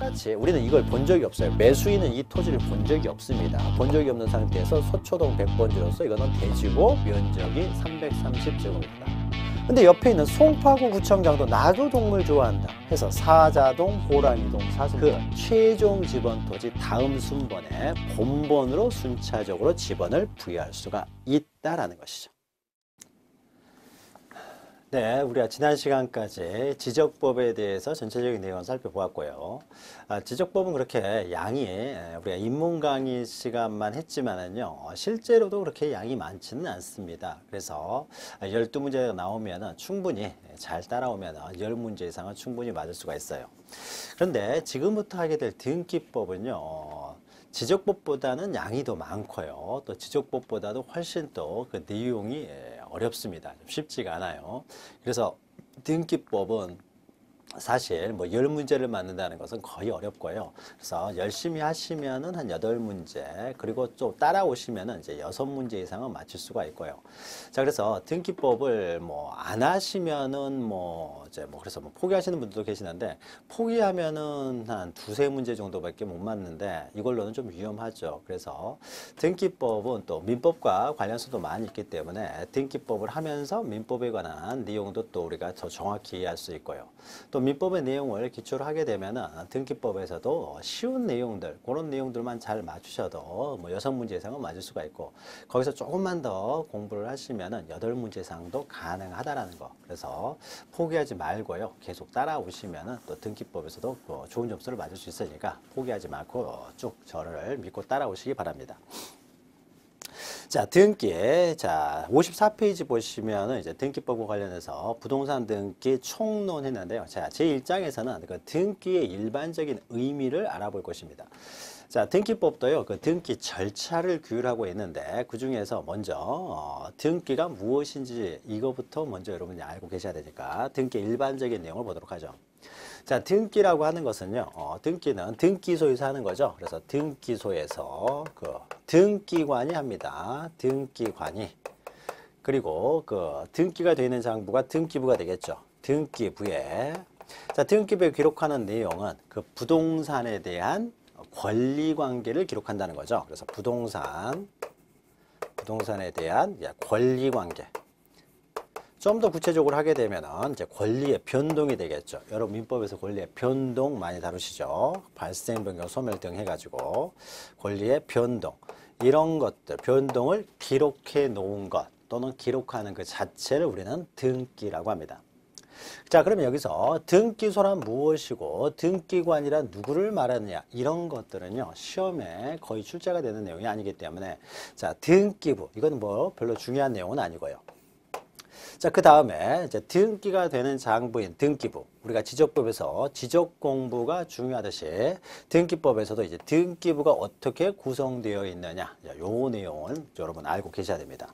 똑같이 우리는 이걸 본 적이 없어요. 매수인은 이 토지를 본 적이 없습니다. 본 적이 없는 상태에서 서초동 100번지로서 이거는 대지고 면적이 3 3 0제곱니다 근데 옆에 있는 송파구 구청장도 나도 동물 좋아한다 해서 사자동, 호랑이동, 사슴그 최종 집원 토지 다음 순번에 본번으로 순차적으로 집원을 부여할 수가 있다라는 것이죠. 네, 우리가 지난 시간까지 지적법에 대해서 전체적인 내용을 살펴보았고요. 아, 지적법은 그렇게 양이 우리가 인문 강의 시간만 했지만은요, 실제로도 그렇게 양이 많지는 않습니다. 그래서 열두 문제가 나오면 충분히 잘 따라오면 열문제 이상은 충분히 맞을 수가 있어요. 그런데 지금부터 하게 될 등기법은요, 지적법보다는 양이 더 많고요. 또 지적법보다도 훨씬 또 그 내용이 어렵습니다. 쉽지가 않아요. 그래서 등기법은 사실 뭐 열문제를 맞는다는 것은 거의 어렵고요. 그래서 열심히 하시면은 한 여덟 문제 그리고 좀 따라오시면은 이제 여섯 문제 이상은 맞출 수가 있고요. 자, 그래서 등기법을 뭐 안 하시면은 뭐 이제 뭐 그래서 뭐 포기하시는 분들도 계시는데 포기하면은 한 두세 문제 정도밖에 못 맞는데 이걸로는 좀 위험하죠. 그래서 등기법은 또 민법과 관련성도 많이 있기 때문에 등기법을 하면서 민법에 관한 내용도 또 우리가 더 정확히 이해할 수 있고요. 또또 민법의 내용을 기초로 하게 되면 등기법에서도 쉬운 내용들 그런 내용들만 잘 맞추셔도 뭐 여섯 문제 이상은 맞을 수가 있고 거기서 조금만 더 공부를 하시면 여덟 문제 상도 가능하다라는 거 그래서 포기하지 말고요 계속 따라오시면 또 등기법에서도 뭐 좋은 점수를 맞을 수 있으니까 포기하지 말고 쭉 저를 믿고 따라오시기 바랍니다. 자, 등기에 자, 54페이지 보시면은 이제 등기법과 관련해서 부동산 등기 총론 했는데요. 자, 제1장에서는 그 등기의 일반적인 의미를 알아볼 것입니다. 자, 등기법도요. 그 등기 절차를 규율하고 있는데 그 중에서 먼저 어, 등기가 무엇인지 이거부터 먼저 여러분이 알고 계셔야 되니까 등기 일반적인 내용을 보도록 하죠. 자, 등기라고 하는 것은요. 어, 등기는 등기소에서 하는 거죠. 그래서 등기소에서 그 등기관이 합니다. 등기관이. 그리고 그 등기가 되는 장부가 등기부가 되겠죠. 등기부에 자, 등기부에 기록하는 내용은 그 부동산에 대한 권리 관계를 기록한다는 거죠. 그래서 부동산 부동산에 대한 예, 권리 관계 좀더 구체적으로 하게 되면 이제 권리의 변동이 되겠죠. 여러분 민법에서 권리의 변동 많이 다루시죠. 발생, 변경, 소멸 등 해가지고 권리의 변동 이런 것들 변동을 기록해 놓은 것 또는 기록하는 그 자체를 우리는 등기라고 합니다. 자 그러면 여기서 등기소란 무엇이고 등기관이란 누구를 말하느냐 이런 것들은요 시험에 거의 출제가 되는 내용이 아니기 때문에 자 등기부 이건 뭐 별로 중요한 내용은 아니고요 자, 그 다음에 이제 등기가 되는 장부인 등기부. 우리가 지적법에서 지적 공부가 중요하듯이 등기법에서도 이제 등기부가 어떻게 구성되어 있느냐. 요 내용은 여러분 알고 계셔야 됩니다.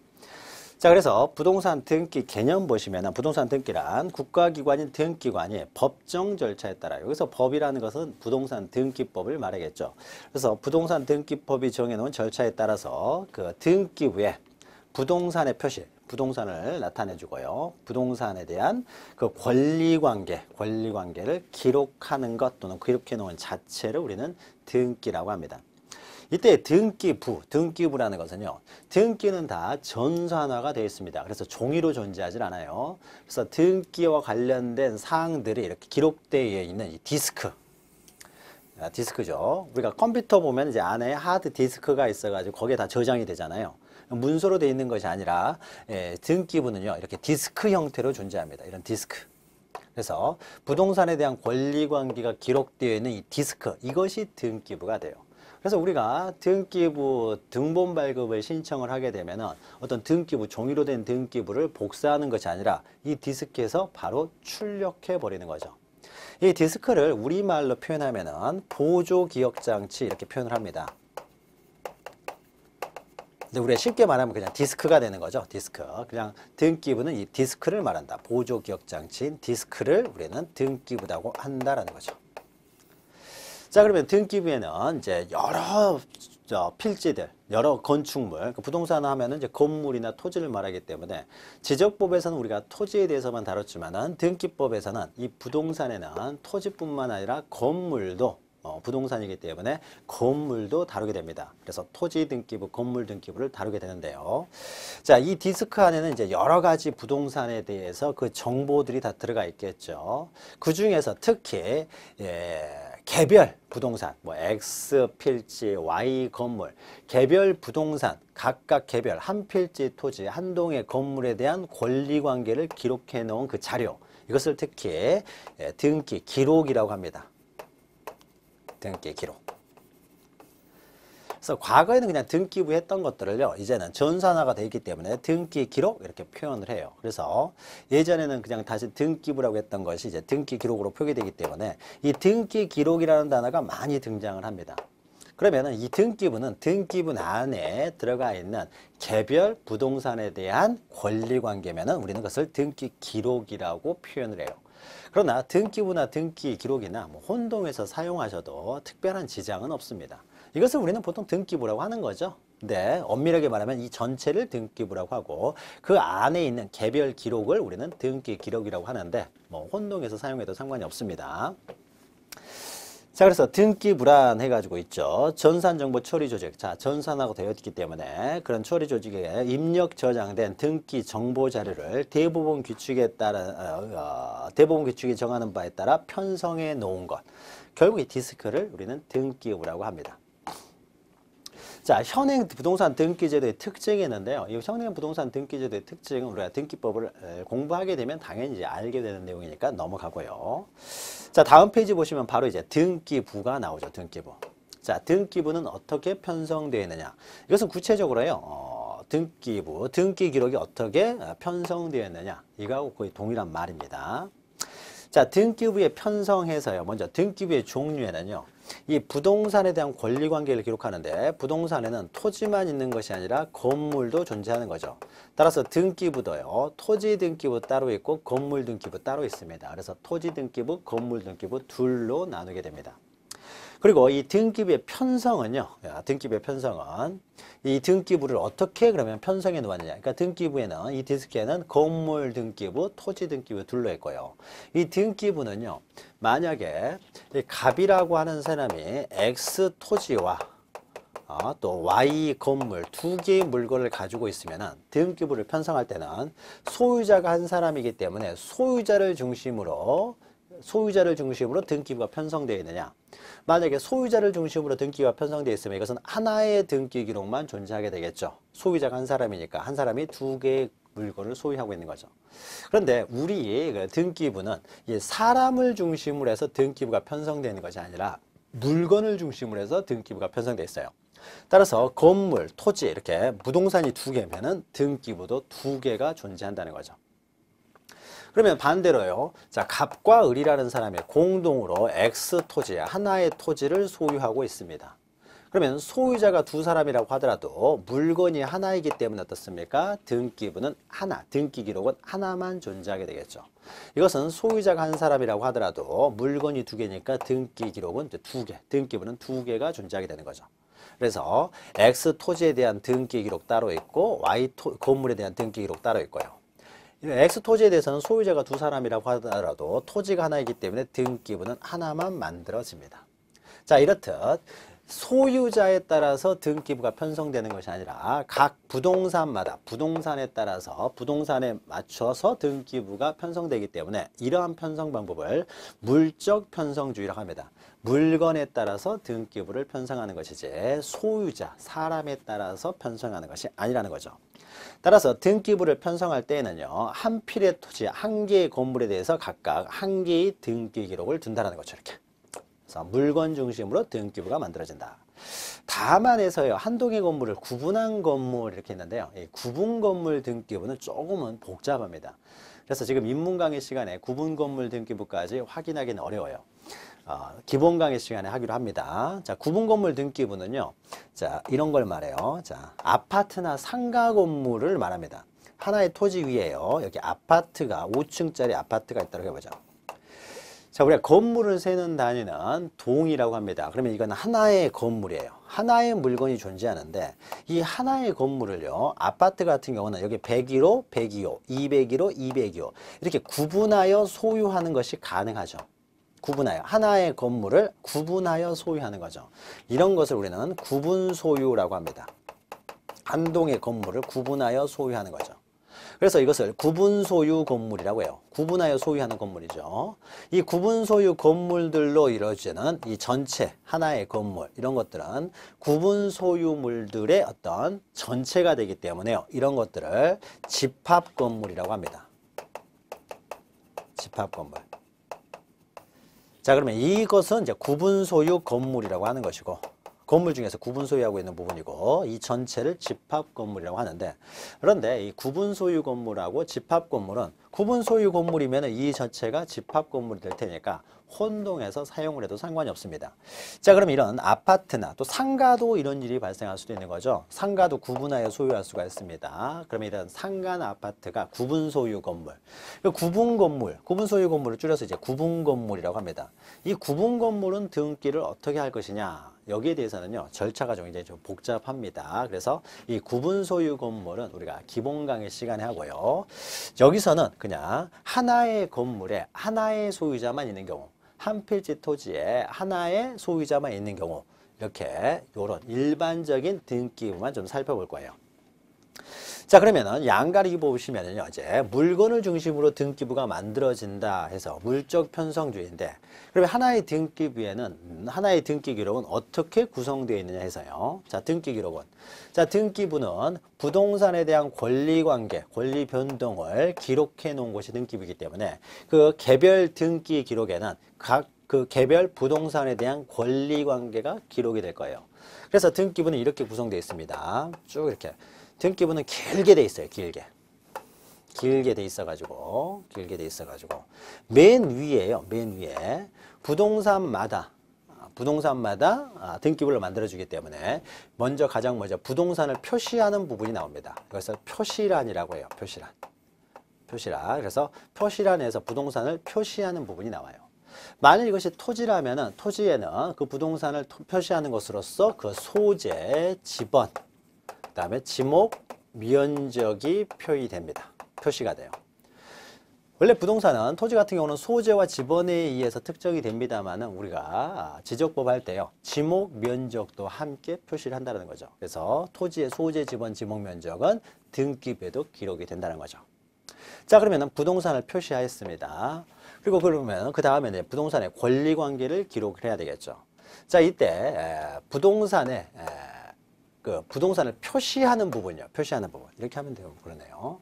자 그래서 부동산 등기 개념 보시면 은 부동산 등기란 국가기관인 등기관이 법정 절차에 따라 여기서 법이라는 것은 부동산 등기법을 말하겠죠. 그래서 부동산 등기법이 정해놓은 절차에 따라서 그 등기부에 부동산의 표시 부동산을 나타내주고요. 부동산에 대한 그 권리관계, 권리관계를 기록하는 것 또는 기록해놓은 자체를 우리는 등기라고 합니다. 이때 등기부, 등기부라는 것은요. 등기는 다 전산화가 되어 있습니다. 그래서 종이로 존재하지 않아요. 그래서 등기와 관련된 사항들이 이렇게 기록되어 있는 이 디스크, 아, 디스크죠. 우리가 컴퓨터 보면 이제 안에 하드 디스크가 있어가지고 거기에 다 저장이 되잖아요. 문서로 되어 있는 것이 아니라 예, 등기부는요 이렇게 디스크 형태로 존재합니다. 이런 디스크. 그래서 부동산에 대한 권리관계가 기록되어 있는 이 디스크 이것이 등기부가 돼요. 그래서 우리가 등기부 등본 발급을 신청을 하게 되면 어떤 등기부 종이로 된 등기부를 복사하는 것이 아니라 이 디스크에서 바로 출력해 버리는 거죠. 이 디스크를 우리말로 표현하면 보조기억장치 이렇게 표현을 합니다. 근데 우리가 쉽게 말하면 그냥 디스크가 되는 거죠. 디스크. 그냥 등기부는 이 디스크를 말한다. 보조 기억 장치인 디스크를 우리는 등기부라고 한다라는 거죠. 자, 그러면 등기부에는 이제 여러 저 필지들, 여러 건축물, 그 부동산 하면은 이제 건물이나 토지를 말하기 때문에 지적법에서는 우리가 토지에 대해서만 다뤘지만은 등기법에서는 이 부동산에는 토지뿐만 아니라 건물도 어, 부동산이기 때문에 건물도 다루게 됩니다. 그래서 토지 등기부, 건물 등기부를 다루게 되는데요. 자, 이 디스크 안에는 이제 여러 가지 부동산에 대해서 그 정보들이 다 들어가 있겠죠. 그 중에서 특히 예, 개별 부동산, 뭐 X 필지, Y 건물, 개별 부동산, 각각 개별 한 필지 토지, 한 동의 건물에 대한 권리 관계를 기록해 놓은 그 자료. 이것을 특히 예, 등기 기록이라고 합니다. 등기 기록. 그래서 과거에는 그냥 등기부 했던 것들을요. 이제는 전산화가 되기 때문에 등기 기록 이렇게 표현을 해요. 그래서 예전에는 그냥 다시 등기부라고 했던 것이 이제 등기 기록으로 표기되기 때문에 이 등기 기록이라는 단어가 많이 등장을 합니다. 그러면이 등기부는 등기부 안에 들어가 있는 개별 부동산에 대한 권리 관계면은 우리는 그것을 등기 기록이라고 표현을 해요. 그러나 등기부나 등기 기록이나 뭐 혼동해서 사용하셔도 특별한 지장은 없습니다. 이것을 우리는 보통 등기부라고 하는 거죠. 네, 엄밀하게 말하면 이 전체를 등기부라고 하고 그 안에 있는 개별 기록을 우리는 등기 기록이라고 하는데 뭐 혼동해서 사용해도 상관이 없습니다. 자 그래서 등기 불안해가지고 있죠. 전산 정보 처리 조직. 자 전산하고 되어 있기 때문에 그런 처리 조직에 입력 저장된 등기 정보 자료를 대부분 규칙에 따라 어, 어, 대부분 규칙이 정하는 바에 따라 편성해 놓은 것. 결국 이 디스크를 우리는 등기부라고 합니다. 자, 현행 부동산 등기제도의 특징이 있는데요. 이 현행 부동산 등기제도의 특징은 우리가 등기법을 공부하게 되면 당연히 이제 알게 되는 내용이니까 넘어가고요. 자, 다음 페이지 보시면 바로 이제 등기부가 나오죠. 등기부. 자, 등기부는 어떻게 편성되어 있느냐. 이것은 구체적으로요. 어, 등기부, 등기 기록이 어떻게 어, 편성되어 있느냐. 이거하고 거의 동일한 말입니다. 자, 등기부에 편성해서요. 먼저 등기부의 종류에는요. 이 부동산에 대한 권리관계를 기록하는데 부동산에는 토지만 있는 것이 아니라 건물도 존재하는 거죠. 따라서 등기부도요. 토지 등기부 따로 있고 건물 등기부 따로 있습니다. 그래서 토지 등기부, 건물 등기부 둘로 나누게 됩니다. 그리고 이 등기부의 편성은요. 등기의 편성은 이 등기부를 어떻게 그러면 편성해 놓았느냐. 그러니까 등기부에는 이 디스크에는 건물 등기부, 토지 등기부 둘러 있고요. 이 등기부는요. 만약에 이 갑이라고 하는 사람이 X 토지와 어, 또 Y 건물 두 개의 물건을 가지고 있으면 등기부를 편성할 때는 소유자가 한 사람이기 때문에 소유자를 중심으로 소유자를 중심으로 등기부가 편성되어 있느냐 만약에 소유자를 중심으로 등기부가 편성되어 있으면 이것은 하나의 등기 기록만 존재하게 되겠죠 소유자가 한 사람이니까 한 사람이 두 개의 물건을 소유하고 있는 거죠 그런데 우리 그 등기부는 사람을 중심으로 해서 등기부가 편성되는 것이 아니라 물건을 중심으로 해서 등기부가 편성되어 있어요 따라서 건물, 토지 이렇게 부동산이 두 개면은 등기부도 두 개가 존재한다는 거죠 그러면 반대로요. 자, 갑과 을이라는 사람이 공동으로 X 토지, 하나의 토지를 소유하고 있습니다. 그러면 소유자가 두 사람이라고 하더라도 물건이 하나이기 때문에 어떻습니까? 등기부는 하나, 등기 기록은 하나만 존재하게 되겠죠. 이것은 소유자가 한 사람이라고 하더라도 물건이 두 개니까 등기 기록은 두 개, 등기부는 두 개가 존재하게 되는 거죠. 그래서 X 토지에 대한 등기 기록 따로 있고 Y 토, 건물에 대한 등기 기록 따로 있고요. 엑스 토지에 대해서는 소유자가 두 사람이라고 하더라도 토지가 하나이기 때문에 등기부는 하나만 만들어집니다. 자 이렇듯 소유자에 따라서 등기부가 편성되는 것이 아니라 각 부동산마다 부동산에 따라서 부동산에 맞춰서 등기부가 편성되기 때문에 이러한 편성 방법을 물적 편성주의라고 합니다. 물건에 따라서 등기부를 편성하는 것이지 소유자, 사람에 따라서 편성하는 것이 아니라는 거죠. 따라서 등기부를 편성할 때에는요. 한 필의 토지, 한 개의 건물에 대해서 각각 한 개의 등기 기록을 둔다라는 거죠. 이렇게. 그래서 물건 중심으로 등기부가 만들어진다. 다만에서요. 한 동의 건물을 구분한 건물 이렇게 있는데요. 이 구분 건물 등기부는 조금은 복잡합니다. 그래서 지금 인문강의 시간에 구분 건물 등기부까지 확인하기는 어려워요. 어, 기본 강의 시간에 하기로 합니다. 자, 구분 건물 등기부는요. 자, 이런 걸 말해요. 자, 아파트나 상가 건물을 말합니다. 하나의 토지 위에요. 여기 아파트가 5층짜리 아파트가 있다고 해보죠. 자, 우리가 건물을 세는 단위는 동이라고 합니다. 그러면 이건 하나의 건물이에요. 하나의 물건이 존재하는데 이 하나의 건물을요. 아파트 같은 경우는 여기 101호, 102호, 201호, 202호 이렇게 구분하여 소유하는 것이 가능하죠. 구분하여 하나의 건물을 구분하여 소유하는 거죠. 이런 것을 우리는 구분 소유라고 합니다. 한 동의 건물을 구분하여 소유하는 거죠. 그래서 이것을 구분 소유 건물이라고 해요. 구분하여 소유하는 건물이죠. 이 구분 소유 건물들로 이루어지는 이 전체 하나의 건물 이런 것들은 구분 소유물들의 어떤 전체가 되기 때문에요. 이런 것들을 집합 건물이라고 합니다. 집합 건물. 자 그러면 이것은 이제 구분소유 건물이라고 하는 것이고 건물 중에서 구분소유하고 있는 부분이고 이 전체를 집합건물이라고 하는데 그런데 이 구분소유 건물하고 집합건물은 구분소유 건물이면 이 전체가 집합건물이 될 테니까 혼동해서 사용을 해도 상관이 없습니다. 자 그럼 이런 아파트나 또 상가도 이런 일이 발생할 수도 있는 거죠. 상가도 구분하여 소유할 수가 있습니다. 그러면 이런 상가나 아파트가 구분 소유 건물, 그 구분 건물, 구분 소유 건물을 줄여서 이제 구분 건물이라고 합니다. 이 구분 건물은 등기를 어떻게 할 것이냐 여기에 대해서는요 절차가 굉장히 좀 복잡합니다 그래서 이 구분 소유 건물은 우리가 기본 강의 시간에 하고요 여기서는 그냥 하나의 건물에 하나의 소유자만 있는 경우 한 필지 토지에 하나의 소유자만 있는 경우 이렇게 이런 일반적인 등기부만 좀 살펴볼 거예요. 자 그러면은 양가리 기 보시면은요 이제 물건을 중심으로 등기부가 만들어진다 해서 물적 편성주의인데 그러면 하나의 등기부에는 하나의 등기 기록은 어떻게 구성되어 있느냐 해서요 자 등기 기록은 자 등기부는 부동산에 대한 권리관계 권리 변동을 기록해 놓은 것이 등기부이기 때문에 그 개별 등기 기록에는 각그 개별 부동산에 대한 권리 관계가 기록이 될 거예요. 그래서 등기부는 이렇게 구성되어 있습니다. 쭉 이렇게 등기부는 길게 돼 있어요. 길게. 길게 돼 있어가지고 길게 돼 있어가지고 맨 위에요. 맨 위에 부동산마다 부동산마다 아, 등기부를 만들어주기 때문에 먼저 가장 먼저 부동산을 표시하는 부분이 나옵니다. 그래서 표시란이라고 해요. 표시란. 표시란. 그래서 표시란에서 부동산을 표시하는 부분이 나와요. 만일 이것이 토지라면 토지에는 그 부동산을 표시하는 것으로서 그 소재, 지번, 그 다음에 지목, 면적이 표시됩니다. 표시가 돼요. 원래 부동산은 토지 같은 경우는 소재와 지번에 의해서 특정이 됩니다만 우리가 지적법 할 때요. 지목, 면적도 함께 표시를 한다는 거죠. 그래서 토지의 소재, 지번, 지목, 면적은 등기부에도 기록이 된다는 거죠. 자 그러면 부동산을 표시하였습니다. 그리고 그러면 그 다음에 이 부동산의 권리 관계를 기록해야 되겠죠. 자, 이때 부동산에그 부동산을 표시하는 부분이요. 표시하는 부분. 이렇게 하면 되고 그러네요.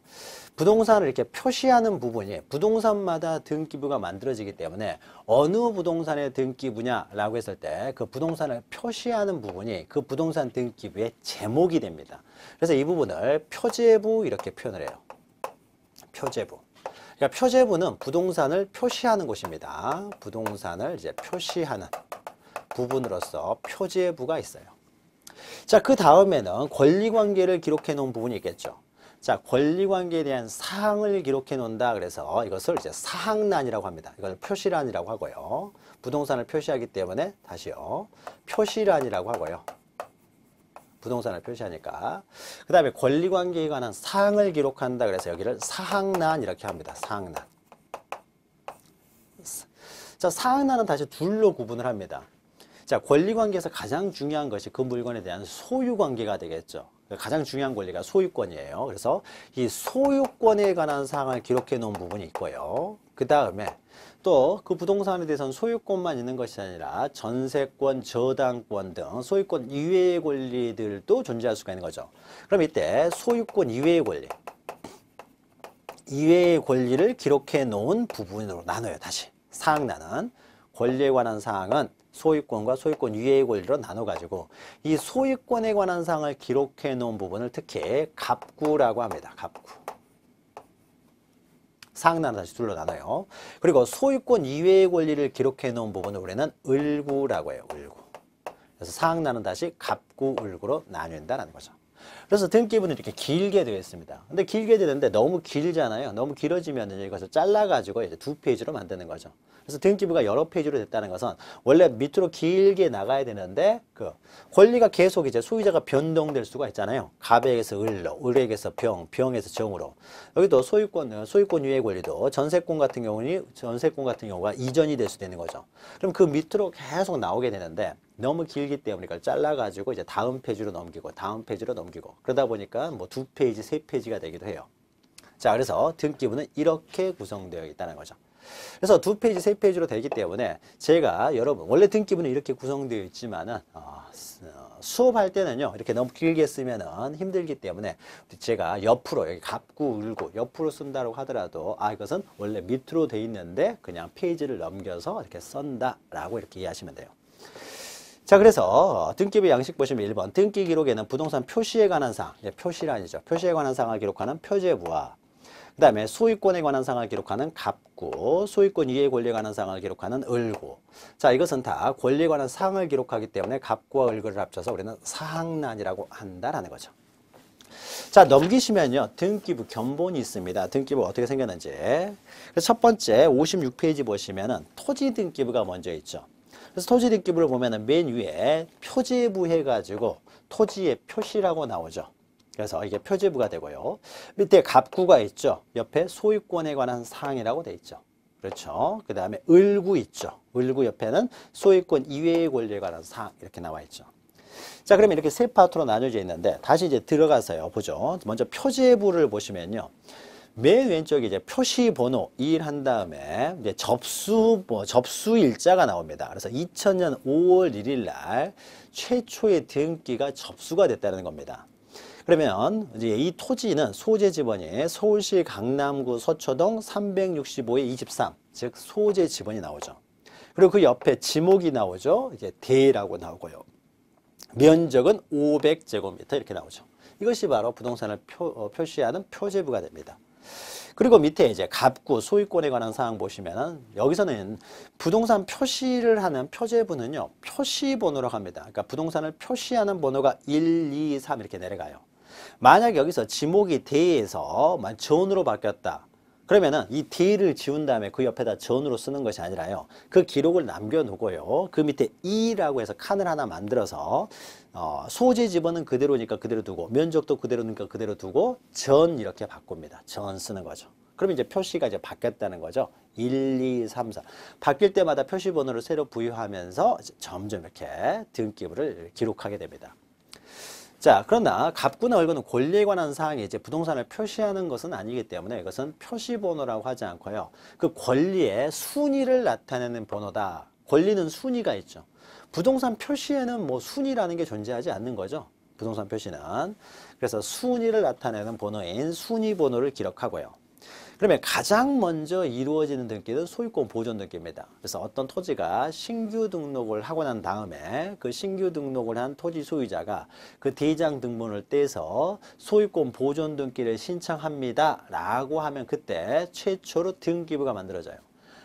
부동산을 이렇게 표시하는 부분이 부동산마다 등기부가 만들어지기 때문에 어느 부동산의 등기부냐라고 했을 때 그 부동산을 표시하는 부분이 그 부동산 등기부의 제목이 됩니다. 그래서 이 부분을 표제부 이렇게 표현을 해요. 표제부. 그러니까 표제부는 부동산을 표시하는 곳입니다 부동산을 이제 표시하는 부분으로서 표제부가 있어요. 자, 그 다음에는 권리관계를 기록해 놓은 부분이 있겠죠. 자, 권리관계에 대한 사항을 기록해 놓는다. 그래서 이것을 이제 사항란이라고 합니다. 이걸 표시란이라고 하고요. 부동산을 표시하기 때문에 다시요. 표시란이라고 하고요. 부동산을 표시하니까 그 다음에 권리관계에 관한 사항을 기록한다 그래서 여기를 사항란 이렇게 합니다 사항란 자 사항란은 다시 둘로 구분을 합니다 자 권리관계에서 가장 중요한 것이 그 물건에 대한 소유관계가 되겠죠 가장 중요한 권리가 소유권이에요 그래서 이 소유권에 관한 사항을 기록해 놓은 부분이 있고요 그 다음에 또그 부동산에 대해서는 소유권만 있는 것이 아니라 전세권, 저당권 등 소유권 이외의 권리들도 존재할 수가 있는 거죠. 그럼 이때 소유권 이외의 권리 이외의 권리를 기록해 놓은 부분으로 나눠요. 다시 사항란은 권리에 관한 사항은 소유권과 소유권 이외의 권리로 나눠가지고 이 소유권에 관한 사항을 기록해 놓은 부분을 특히 갑구라고 합니다. 갑구. 상단으로 다시 둘러나눠요. 그리고 소유권 이외의 권리를 기록해 놓은 부분을 우리는 을구라고 해요. 을구. 그래서 상단은 다시 갑구 을구로 나뉜다는 거죠. 그래서 등기부는 이렇게 길게 되어 있습니다. 근데 길게 되는데 너무 길잖아요. 너무 길어지면 이것을 잘라가지고 이제 두 페이지로 만드는 거죠. 그래서 등기부가 여러 페이지로 됐다는 것은 원래 밑으로 길게 나가야 되는데 그 권리가 계속 이제 소유자가 변동될 수가 있잖아요. 갑에게서 을로, 을에게서 병, 병에서 정으로. 여기도 소유권, 소유권 유예 권리도 전세권 같은 경우는 전세권 같은 경우가 이전이 될 수도 있는 거죠. 그럼 그 밑으로 계속 나오게 되는데 너무 길기 때문에 그걸 잘라가지고 이제 다음 페이지로 넘기고 다음 페이지로 넘기고 그러다 보니까 뭐 두 페이지, 세 페이지가 되기도 해요. 자, 그래서 등기부는 이렇게 구성되어 있다는 거죠. 그래서 두 페이지, 세 페이지로 되기 때문에 제가 여러분 원래 등기부는 이렇게 구성되어 있지만은 아, 어, 수업할 때는요 이렇게 너무 길게 쓰면은 힘들기 때문에 제가 옆으로 여기 갑고 울고 옆으로 쓴다고 하더라도 아 이것은 원래 밑으로 돼 있는데 그냥 페이지를 넘겨서 이렇게 썬다라고 이렇게 이해하시면 돼요. 자 그래서 등기부 양식 보시면 1번 등기 기록에는 부동산 표시에 관한 사항 표시란이죠 표시에 관한 사항을 기록하는 표제부와 그 다음에 소유권에 관한 사항을 기록하는 갑구 소유권 이해 권리에 관한 사항을 기록하는 을구 자 이것은 다 권리에 관한 사항을 기록하기 때문에 갑구와 을구를 합쳐서 우리는 사항란이라고 한다라는 거죠 자 넘기시면요 등기부 견본이 있습니다 등기부 어떻게 생겼는지 첫 번째 56페이지 보시면은 토지 등기부가 먼저 있죠 그래서 토지등기부를 보면 맨 위에 표제부 해가지고 토지의 표시라고 나오죠. 그래서 이게 표제부가 되고요. 밑에 갑구가 있죠. 옆에 소유권에 관한 사항이라고 돼 있죠. 그렇죠. 그 다음에 을구 있죠. 을구 옆에는 소유권 이외의 권리에 관한 사항 이렇게 나와 있죠. 자 그러면 이렇게 세 파트로 나눠져 있는데 다시 이제 들어가서요. 보죠. 먼저 표제부를 보시면요. 맨 왼쪽에 이제 표시 번호 1 한 다음에 이제 접수 뭐 접수 일자가 나옵니다. 그래서 2000년 5월 1일 날 최초의 등기가 접수가 됐다는 겁니다. 그러면 이제 이 토지는 소재 지번이 서울시 강남구 서초동 365의 23, 즉 소재 지번이 나오죠. 그리고 그 옆에 지목이 나오죠. 이제 대라고 나오고요. 면적은 500제곱미터 이렇게 나오죠. 이것이 바로 부동산을 표, 어, 시하는 표제부가 됩니다. 그리고 밑에 이제 갑구 소유권에 관한 사항 보시면은 여기서는 부동산 표시를 하는 표제부는요. 표시번호로 갑니다 그러니까 부동산을 표시하는 번호가 1, 2, 3 이렇게 내려가요. 만약 여기서 지목이 대에서 전으로 바뀌었다. 그러면은 이 D를 지운 다음에 그 옆에다 전으로 쓰는 것이 아니라요. 그 기록을 남겨놓고요. 그 밑에 E라고 해서 칸을 하나 만들어서 어, 소재 집어는 그대로니까 그대로 두고 면적도 그대로니까 그대로 두고 전 이렇게 바꿉니다. 전 쓰는 거죠. 그럼 이제 표시가 이제 바뀌었다는 거죠. 1, 2, 3, 4. 바뀔 때마다 표시 번호를 새로 부여하면서 점점 이렇게 등기부를 기록하게 됩니다. 자, 그러나 갑구나 월구는 권리에 관한 사항이 이제 부동산을 표시하는 것은 아니기 때문에 이것은 표시 번호라고 하지 않고요. 그 권리의 순위를 나타내는 번호다. 권리는 순위가 있죠. 부동산 표시에는 뭐 순위라는 게 존재하지 않는 거죠. 부동산 표시는. 그래서 순위를 나타내는 번호인 순위 번호를 기록하고요. 그러면 가장 먼저 이루어지는 등기는 소유권 보존 등기입니다. 그래서 어떤 토지가 신규 등록을 하고 난 다음에 그 신규 등록을 한 토지 소유자가 그 대장 등본을 떼서 소유권 보존 등기를 신청합니다. 라고 하면 그때 최초로 등기부가 만들어져요.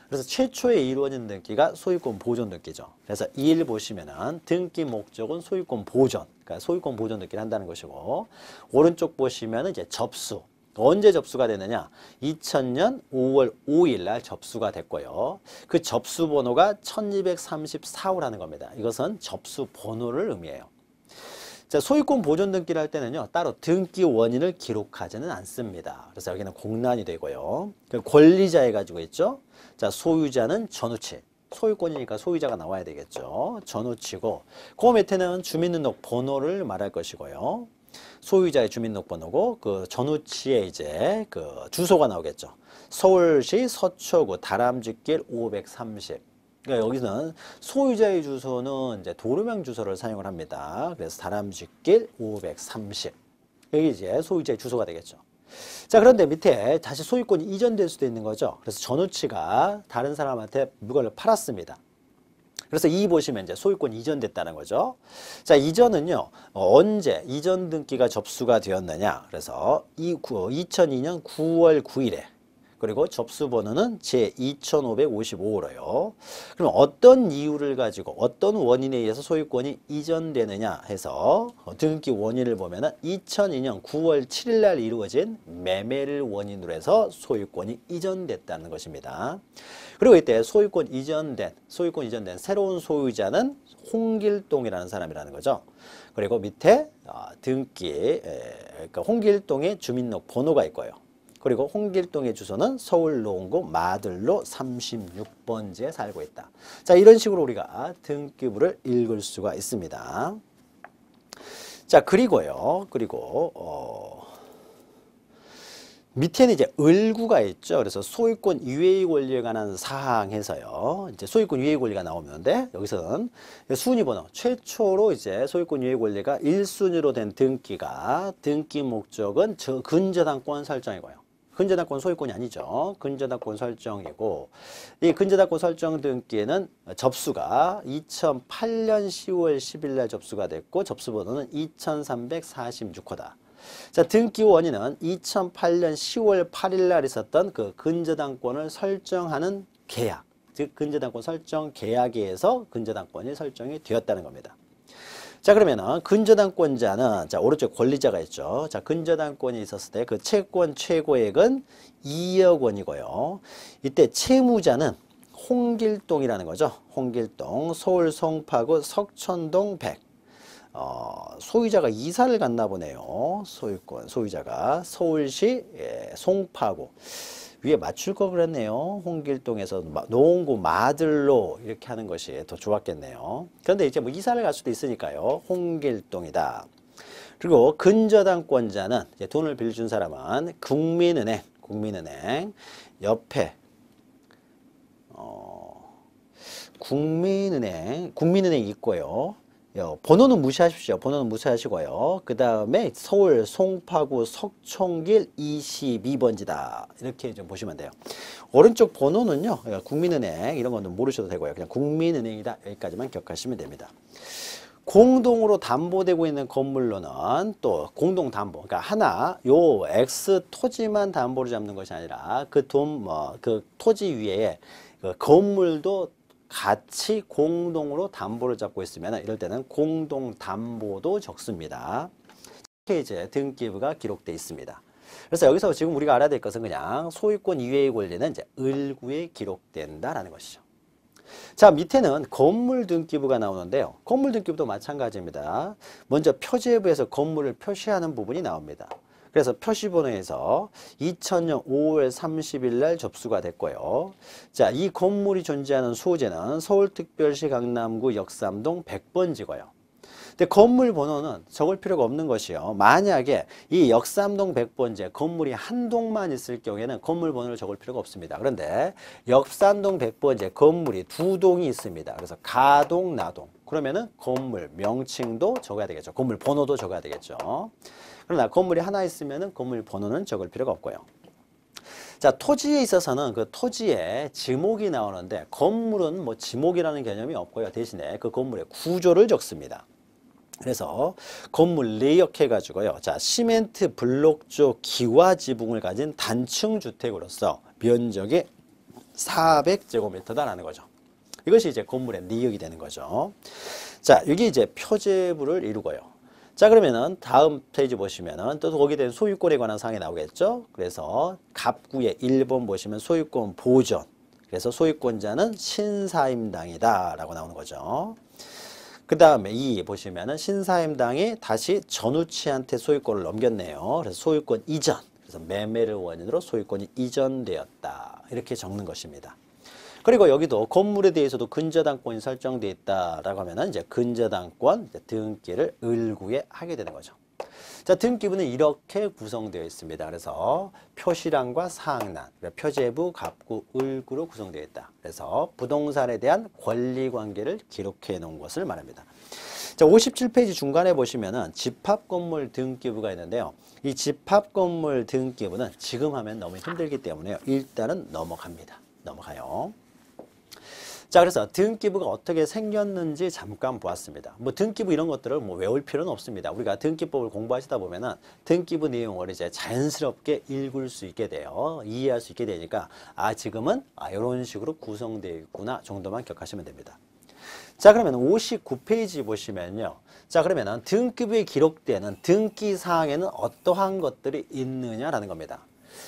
그래서 최초의 이루어진 등기가 소유권 보존 등기죠. 그래서 2일 보시면은 등기 목적은 소유권 보존, 그러니까 소유권 보존 등기를 한다는 것이고 오른쪽 보시면은 이제 접수. 언제 접수가 되느냐? 2000년 5월 5일 날 접수가 됐고요. 그 접수 번호가 1234호라는 겁니다. 이것은 접수 번호를 의미해요. 자, 소유권 보존 등기를 할 때는요. 따로 등기 원인을 기록하지는 않습니다. 그래서 여기는 공란이 되고요. 그 권리자 해가지고 있죠. 자, 소유자는 전우치. 소유권이니까 소유자가 나와야 되겠죠. 전우치고 그 밑에는 주민등록번호를 말할 것이고요. 소유자의 주민등록번호고 그 전우치의 이제 그 주소가 나오겠죠. 서울시 서초구 다람쥐길 530 그러니까 네, 여기는 소유자의 주소는 이제 도로명 주소를 사용을 합니다. 그래서 다람쥐길 530. 여기 이제 소유자의 주소가 되겠죠. 자 그런데 밑에 다시 소유권이 이전될 수도 있는 거죠. 그래서 전우치가 다른 사람한테 물건을 팔았습니다. 그래서 이 보시면 이제 소유권이 이전됐다는 거죠. 자 이전은요 어, 언제 이전 등기가 접수가 되었느냐. 그래서 이 2002년 9월 9일에 그리고 접수 번호는 제2555로요. 그럼 어떤 이유를 가지고 어떤 원인에 의해서 소유권이 이전되느냐 해서 등기 원인을 보면 2002년 9월 7일 날 이루어진 매매를 원인으로 해서 소유권이 이전됐다는 것입니다. 그리고 이때 소유권 이전된 소유권 이전된 새로운 소유자는 홍길동이라는 사람이라는 거죠. 그리고 밑에 어, 등기 그러니까 홍길동의 주민록 번호가 있고요. 그리고 홍길동의 주소는 서울 노원구 마들로 36번지에 살고 있다. 자 이런 식으로 우리가 등기부를 읽을 수가 있습니다. 자 그리고요. 그리고 어, 밑에는 이제 을구가 있죠. 그래서 소유권 이외의 권리에 관한 사항에서요. 이제 소유권 이외의 권리가 나오는데 여기서는 순위 번호 최초로 이제 소유권 이외의 권리가 일순위로된 등기가 등기 목적은 근저당권 설정이고요. 근저당권 소유권이 아니죠. 근저당권 설정이고 이 근저당권 설정 등기에는 접수가 2008년 10월 10일 날 접수가 됐고 접수 번호는 2346호다. 자, 등기 원인은 2008년 10월 8일 날 있었던 그 근저당권을 설정하는 계약 즉 근저당권 설정 계약에 의해서 근저당권이 설정이 되었다는 겁니다. 자 그러면은 근저당권자는 자 오른쪽 권리자가 있죠. 자 근저당권이 있었을 때 그 채권 최고액은 2억 원이고요. 이때 채무자는 홍길동이라는 거죠. 홍길동 서울 송파구 석천동 100 어, 소유자가 이사를 갔나 보네요. 소유권 소유자가 서울시 예, 송파구 위에 맞출 걸 그랬네요. 홍길동에서 노원구 마들로 이렇게 하는 것이 더 좋았겠네요. 그런데 이제 뭐 이사를 갈 수도 있으니까요. 홍길동이다. 그리고 근저당권자는 돈을 빌려준 사람은 국민은행, 국민은행 옆에 어, 국민은행, 국민은행 있고요. 번호는 무시하십시오. 번호는 무시하시고요. 그 다음에 서울 송파구 석촌길 22번지다. 이렇게 좀 보시면 돼요. 오른쪽 번호는요. 그러니까 국민은행 이런 거 모르셔도 되고요. 그냥 국민은행이다. 여기까지만 기억하시면 됩니다. 공동으로 담보되고 있는 건물로는 또 공동 담보 그러니까 하나 요 X 토지만 담보로 잡는 것이 아니라 그 돈 뭐, 그 토지 위에 그 건물도 같이 공동으로 담보를 잡고 있으면 이럴 때는 공동담보도 적습니다. 페이제 등기부가 기록돼 있습니다. 그래서 여기서 지금 우리가 알아야 될 것은 그냥 소유권 이외의 권리는 이제 을구에 기록된다라는 것이죠. 자 밑에는 건물 등기부가 나오는데요. 건물 등기부도 마찬가지입니다. 먼저 표제부에서 건물을 표시하는 부분이 나옵니다. 그래서 표시번호에서 2000년 5월 30일 날 접수가 됐고요. 자, 이 건물이 존재하는 소재는 서울특별시 강남구 역삼동 100번지고요. 근데 건물 번호는 적을 필요가 없는 것이요. 만약에 이 역삼동 100번지에 건물이 한 동만 있을 경우에는 건물 번호를 적을 필요가 없습니다. 그런데 역삼동 100번지에 건물이 두 동이 있습니다. 그래서 가동, 나동. 그러면은 건물 명칭도 적어야 되겠죠. 건물 번호도 적어야 되겠죠. 그러나 건물이 하나 있으면 건물 번호는 적을 필요가 없고요. 자 토지에 있어서는 그 토지에 지목이 나오는데 건물은 뭐 지목이라는 개념이 없고요. 대신에 그 건물의 구조를 적습니다. 그래서 건물 레이어해 가지고요. 자, 시멘트 블록조 기와 지붕을 가진 단층 주택으로서 면적이 400제곱미터다라는 거죠. 이것이 이제 건물의 내역이 되는 거죠. 자, 여기 이제 표제부를 이루고요. 자 그러면은 다음 페이지 보시면은 또 거기에 대한 소유권에 관한 사항이 나오겠죠. 그래서 갑구의 1번 보시면 소유권 보전 그래서 소유권자는 신사임당이다 라고 나오는 거죠. 그 다음에 2 보시면은 신사임당이 다시 전우치한테 소유권을 넘겼네요. 그래서 소유권 이전. 그래서 매매를 원인으로 소유권이 이전되었다. 이렇게 적는 것입니다. 그리고 여기도 건물에 대해서도 근저당권이 설정돼 있다라고 하면은 이제 근저당권 이제 등기를 을구에 하게 되는 거죠. 자, 등기부는 이렇게 구성되어 있습니다. 그래서 표시량과 사항란, 표제부, 갑구, 을구로 구성되어 있다. 그래서 부동산에 대한 권리관계를 기록해 놓은 것을 말합니다. 자, 57페이지 중간에 보시면은 집합건물 등기부가 있는데요. 이 집합건물 등기부는 지금 하면 너무 힘들기 때문에 일단은 넘어갑니다. 넘어가요. 자 그래서 등기부가 어떻게 생겼는지 잠깐 보았습니다. 뭐 등기부 이런 것들을 뭐 외울 필요는 없습니다. 우리가 등기법을 공부하시다 보면은 등기부 내용을 이제 자연스럽게 읽을 수 있게 돼요. 이해할 수 있게 되니까 아 지금은 아 이런 식으로 구성되어 있구나 정도만 기억하시면 됩니다. 자 그러면 59페이지 보시면요. 자 그러면은 등기부에 기록되는 등기사항에는 어떠한 것들이 있느냐라는 겁니다.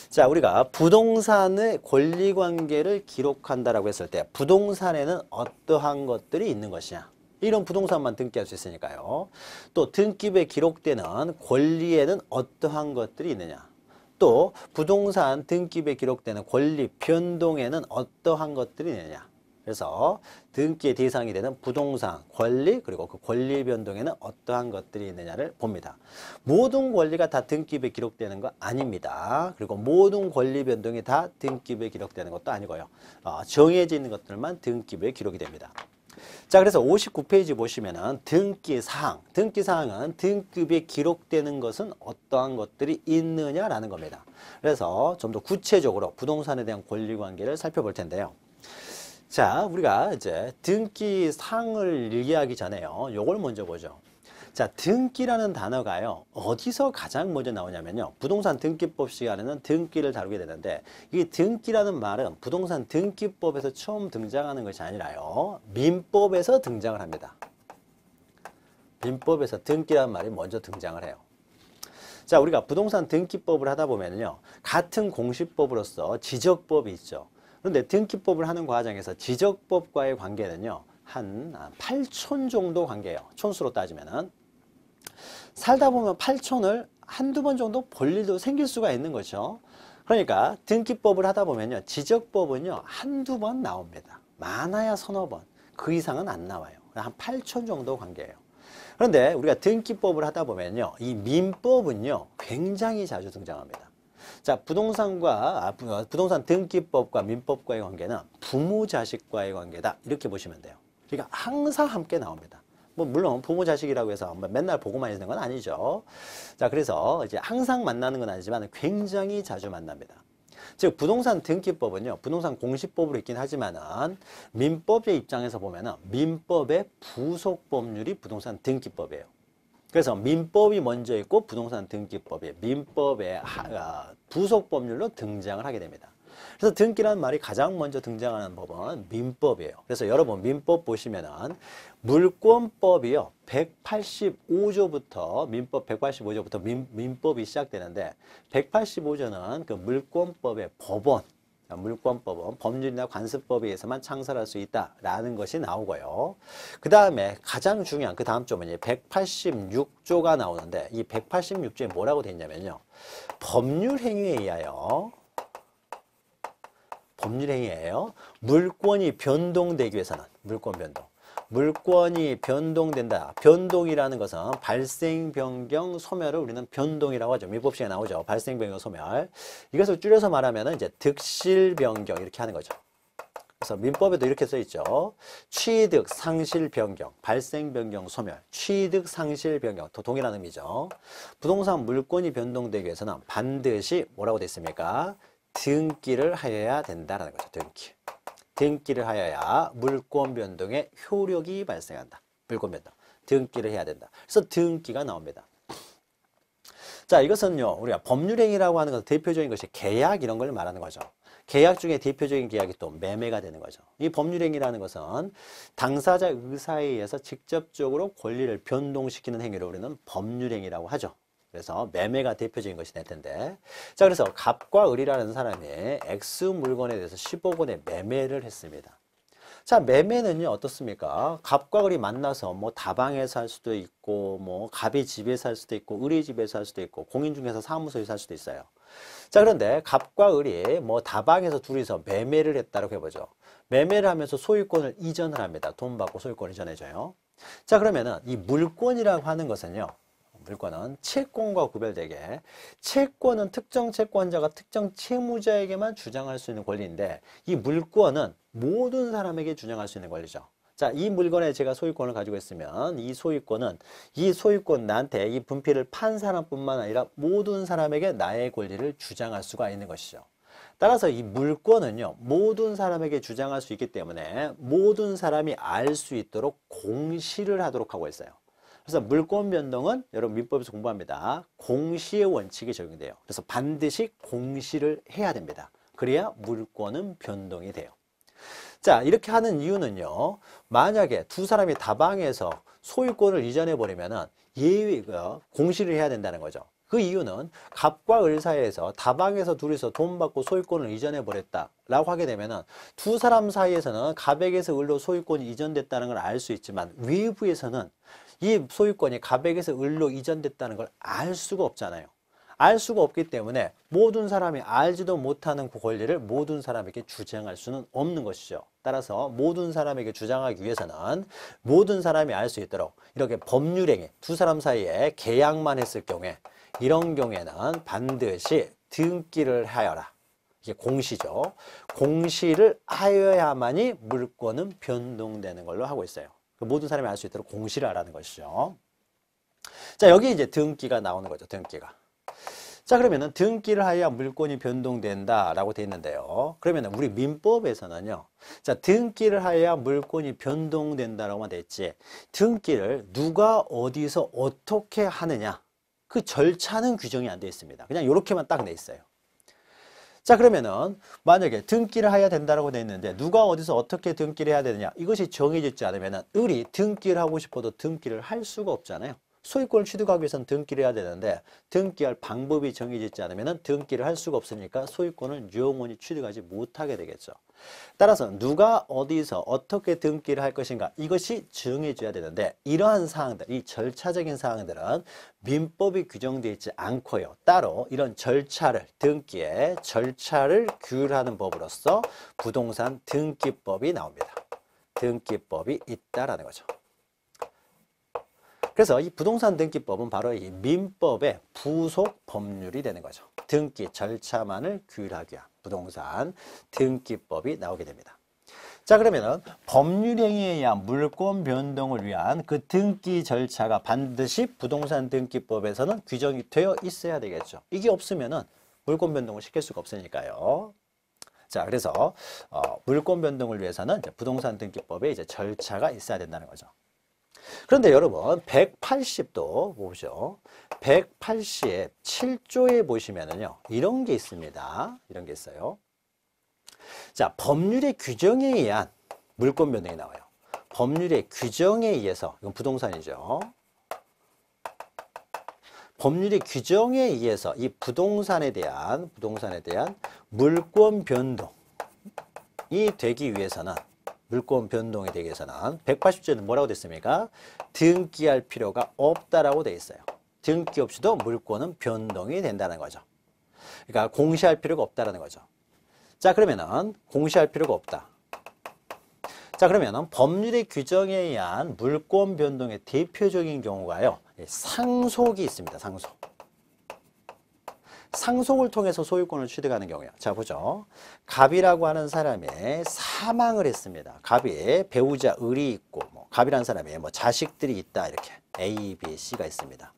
자, 우리가 부동산의 권리 관계를 기록한다라고 했을 때 부동산에는 어떠한 것들이 있는 것이냐? 이런 부동산만 등기할 수 있으니까요. 또 등기부에 기록되는 권리에는 어떠한 것들이 있느냐? 또 부동산 등기부에 기록되는 권리 변동에는 어떠한 것들이 있느냐? 그래서 등기의 대상이 되는 부동산, 권리, 그리고 그 권리 변동에는 어떠한 것들이 있느냐를 봅니다. 모든 권리가 다 등기부에 기록되는 거 아닙니다. 그리고 모든 권리 변동이 다 등기부에 기록되는 것도 아니고요. 어, 정해져 있는 것들만 등기부에 기록이 됩니다. 자 그래서 59페이지 보시면은 등기사항 등기사항은 등급에 기록되는 것은 어떠한 것들이 있느냐라는 겁니다 그래서 좀 더 구체적으로 부동산에 대한 권리관계를 살펴볼 텐데요 자, 우리가 이제 등기 상을 얘기하기 전에요. 요걸 먼저 보죠. 자, 등기라는 단어가요. 어디서 가장 먼저 나오냐면요. 부동산 등기법 시간에는 등기를 다루게 되는데 이 등기라는 말은 부동산 등기법에서 처음 등장하는 것이 아니라요. 민법에서 등장을 합니다. 민법에서 등기라는 말이 먼저 등장을 해요. 자, 우리가 부동산 등기법을 하다 보면요. 같은 공시법으로서 지적법이 있죠. 그런데 등기법을 하는 과정에서 지적법과의 관계는요. 한 8촌 아, 정도 관계예요. 촌수로 따지면은. 살다 보면 8촌을 한두 번 정도 볼 일도 생길 수가 있는 거죠. 그러니까 등기법을 하다 보면요. 지적법은요. 한두 번 나옵니다. 많아야 서너 번. 그 이상은 안 나와요. 한8촌 정도 관계예요. 그런데 우리가 등기법을 하다 보면요. 이 민법은요. 굉장히 자주 등장합니다. 자, 부동산과 아, 어, 부동산 등기법과 민법과의 관계는 부모 자식과의 관계다. 이렇게 보시면 돼요. 그러니까 항상 함께 나옵니다. 뭐 물론 부모 자식이라고 해서 뭐 맨날 보고만 있는 건 아니죠. 자, 그래서 이제 항상 만나는 건 아니지만 굉장히 자주 만납니다. 즉 부동산 등기법은요 부동산 공시법으로 있긴 하지만은 민법의 입장에서 보면은 민법의 부속 법률이 부동산 등기법이에요. 그래서 민법이 먼저 있고 부동산 등기법이 민법의 하, 아, 부속 법률로 등장을 하게 됩니다. 그래서 등기라는 말이 가장 먼저 등장하는 법은 민법이에요. 그래서 여러분 민법 보시면은 물권법이요. 185조부터 민법 185조부터 민, 민법이 시작되는데 185조는 그 물권법의 법원 물권법은 법률이나 관습법에 의해서만 창설할 수 있다라는 것이 나오고요. 그 다음에 가장 중요한 그 다음 쪽은 186조가 나오는데 이 186조에 뭐라고 돼 있냐면요. 법률 행위에 의하여 법률 행위에요 물권이 변동되기 위해서는 물권 변동. 물권이 변동된다. 변동이라는 것은 발생, 변경, 소멸을 우리는 변동이라고 하죠. 민법시에 나오죠. 발생, 변경, 소멸. 이것을 줄여서 말하면 이제 득실, 변경 이렇게 하는 거죠. 그래서 민법에도 이렇게 써 있죠. 취득, 상실, 변경, 발생, 변경, 소멸, 취득, 상실, 변경, 또 동일한 의미죠. 부동산 물권이 변동되기 위해서는 반드시 뭐라고 돼 있습니까? 등기를 하여야 된다라는 거죠. 등기. 등기를 하여야 물권 변동의 효력이 발생한다. 물권 변동. 등기를 해야 된다. 그래서 등기가 나옵니다. 자, 이것은요. 우리가 법률행위라고 하는 것은 대표적인 것이 계약 이런 걸 말하는 거죠. 계약 중에 대표적인 계약이 또 매매가 되는 거죠. 이 법률행위라는 것은 당사자 의사에 의해서 직접적으로 권리를 변동시키는 행위를 우리는 법률행위라고 하죠. 그래서 매매가 대표적인 것이 될 텐데 자 그래서 갑과 을이라는 사람이 X 물건에 대해서 1 5억 원에 매매를 했습니다. 자 매매는요 어떻습니까? 갑과 을이 만나서 뭐 다방에서 할 수도 있고 뭐 갑이 집에서 할 수도 있고 을이 집에서 할 수도 있고 공인중개사 사무소에서 할 수도 있어요. 자 그런데 갑과 을이 뭐 다방에서 둘이서 매매를 했다라고 해보죠. 매매를 하면서 소유권을 이전을 합니다. 돈 받고 소유권 이전해줘요. 자 그러면은 이 물권이라고 하는 것은요. 물권은 채권과 구별되게 채권은 특정 채권자가 특정 채무자에게만 주장할 수 있는 권리인데 이 물권은 모든 사람에게 주장할 수 있는 권리죠. 자, 이 물건에 제가 소유권을 가지고 있으면 이 소유권은 이 소유권 나한테 이 분필을 판 사람뿐만 아니라 모든 사람에게 나의 권리를 주장할 수가 있는 것이죠. 따라서 이 물권은요 모든 사람에게 주장할 수 있기 때문에 모든 사람이 알 수 있도록 공시를 하도록 하고 있어요. 그래서 물권 변동은 여러분 민법에서 공부합니다. 공시의 원칙이 적용돼요. 그래서 반드시 공시를 해야 됩니다. 그래야 물권은 변동이 돼요. 자 이렇게 하는 이유는요. 만약에 두 사람이 다방에서 소유권을 이전해 버리면은 예의가 공시를 해야 된다는 거죠. 그 이유는 갑과 을 사이에서 다방에서 둘이서 돈 받고 소유권을 이전해 버렸다라고 하게 되면은 두 사람 사이에서는 갑에게서 을로 소유권이 이전됐다는 걸 알 수 있지만 외부에서는 이 소유권이 갑에게서 을로 이전됐다는 걸 알 수가 없잖아요. 알 수가 없기 때문에 모든 사람이 알지도 못하는 그 권리를 모든 사람에게 주장할 수는 없는 것이죠. 따라서 모든 사람에게 주장하기 위해서는 모든 사람이 알 수 있도록 이렇게 법률행위, 두 사람 사이에 계약만 했을 경우에 이런 경우에는 반드시 등기를 하여라. 이게 공시죠. 공시를 하여야만이 물권은 변동되는 걸로 하고 있어요. 그 모든 사람이 알 수 있도록 공시를 하라는 것이죠. 자, 여기 이제 등기가 나오는 거죠. 등기가. 자 그러면은 등기를 하여야 물권이 변동된다 라고 돼 있는데요 그러면 우리 민법에서는요 자 등기를 하여야 물권이 변동된다 라고만 됐지 등기를 누가 어디서 어떻게 하느냐 그 절차는 규정이 안돼 있습니다 그냥 이렇게만 딱 내 있어요 자 그러면은 만약에 등기를 해야 된다라고 돼 있는데 누가 어디서 어떻게 등기를 해야 되느냐 이것이 정해지지 않으면은 을이 등기를 하고 싶어도 등기를 할 수가 없잖아요 소유권을 취득하기 위해서는 등기를 해야 되는데 등기할 방법이 정해지지 않으면 등기를 할 수가 없으니까 소유권을 유용원이 취득하지 못하게 되겠죠. 따라서 누가 어디서 어떻게 등기를 할 것인가 이것이 정해져야 되는데 이러한 사항들, 이 절차적인 사항들은 민법이 규정되어 있지 않고요. 따로 이런 절차를, 등기에 절차를 규율하는 법으로서 부동산 등기법이 나옵니다. 등기법이 있다라는 거죠. 그래서 이 부동산 등기법은 바로 이 민법의 부속 법률이 되는 거죠. 등기 절차만을 규율하기 위한 부동산 등기법이 나오게 됩니다. 자 그러면 법률행위에 의한 물권 변동을 위한 그 등기 절차가 반드시 부동산 등기법에서는 규정이 되어 있어야 되겠죠. 이게 없으면 물권 변동을 시킬 수가 없으니까요. 자 그래서 어, 물권 변동을 위해서는 부동산 등기법에 이제 절차가 있어야 된다는 거죠. 그런데 여러분 180도 보죠. 시 180에 7조에 보시면은요. 이런 게 있습니다. 이런 게 있어요. 자, 법률의 규정에 의한 물권 변동이 나와요. 법률의 규정에 의해서 이건 부동산이죠. 법률의 규정에 의해서 이 부동산에 대한 부동산에 대한 물권 변동이 되기 위해서는 물권 변동에 대해서는 180조는 뭐라고 됐습니까? 등기할 필요가 없다라고 돼 있어요. 등기 없이도 물권은 변동이 된다는 거죠. 그러니까 공시할 필요가 없다라는 거죠. 자 그러면은 공시할 필요가 없다. 자 그러면은 법률의 규정에 의한 물권 변동의 대표적인 경우가요. 예, 상속이 있습니다. 상속. 상속을 통해서 소유권을 취득하는 경우야. 자 보죠. 갑이라고 하는 사람의 사망을 했습니다. 갑이 배우자 을이 있고 뭐 갑이라는 사람의 뭐 자식들이 있다 이렇게 A, B, C가 있습니다.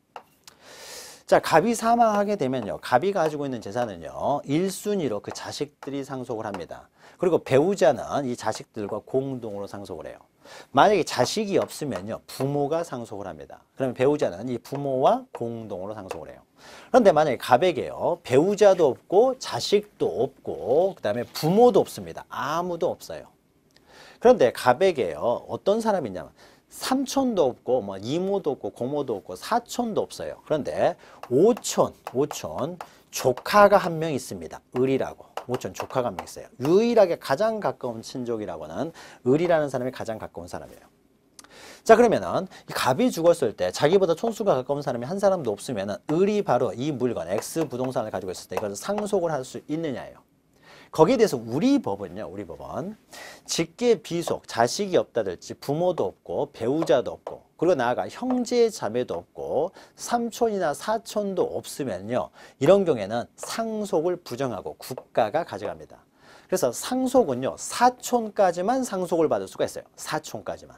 자 갑이 사망하게 되면요. 갑이 가지고 있는 재산은요. 1순위로 그 자식들이 상속을 합니다. 그리고 배우자는 이 자식들과 공동으로 상속을 해요. 만약에 자식이 없으면요 부모가 상속을 합니다 그러면 배우자는 이 부모와 공동으로 상속을 해요 그런데 만약에 가백이에요. 배우자도 없고 자식도 없고 그 다음에 부모도 없습니다. 아무도 없어요. 그런데 가백에요 어떤 사람이냐면 삼촌도 없고 뭐 이모도 없고 고모도 없고 사촌도 없어요. 그런데 오촌, 오촌 조카가 한 명 있습니다. 을이라고. 오촌 조카가 한 명 있어요. 유일하게 가장 가까운 친족이라고는 을이라는 사람이 가장 가까운 사람이에요. 자 그러면은 갑이 죽었을 때 자기보다 총수가 가까운 사람이 한 사람도 없으면은 을이 바로 이 물건 X 부동산을 가지고 있을 때 이걸 상속을 할 수 있느냐예요. 거기에 대해서 우리 법은요. 우리 법은 직계 비속, 자식이 없다든지 부모도 없고 배우자도 없고 그리고 나아가 형제 자매도 없고 삼촌이나 사촌도 없으면요. 이런 경우에는 상속을 부정하고 국가가 가져갑니다. 그래서 상속은요. 사촌까지만 상속을 받을 수가 있어요. 사촌까지만.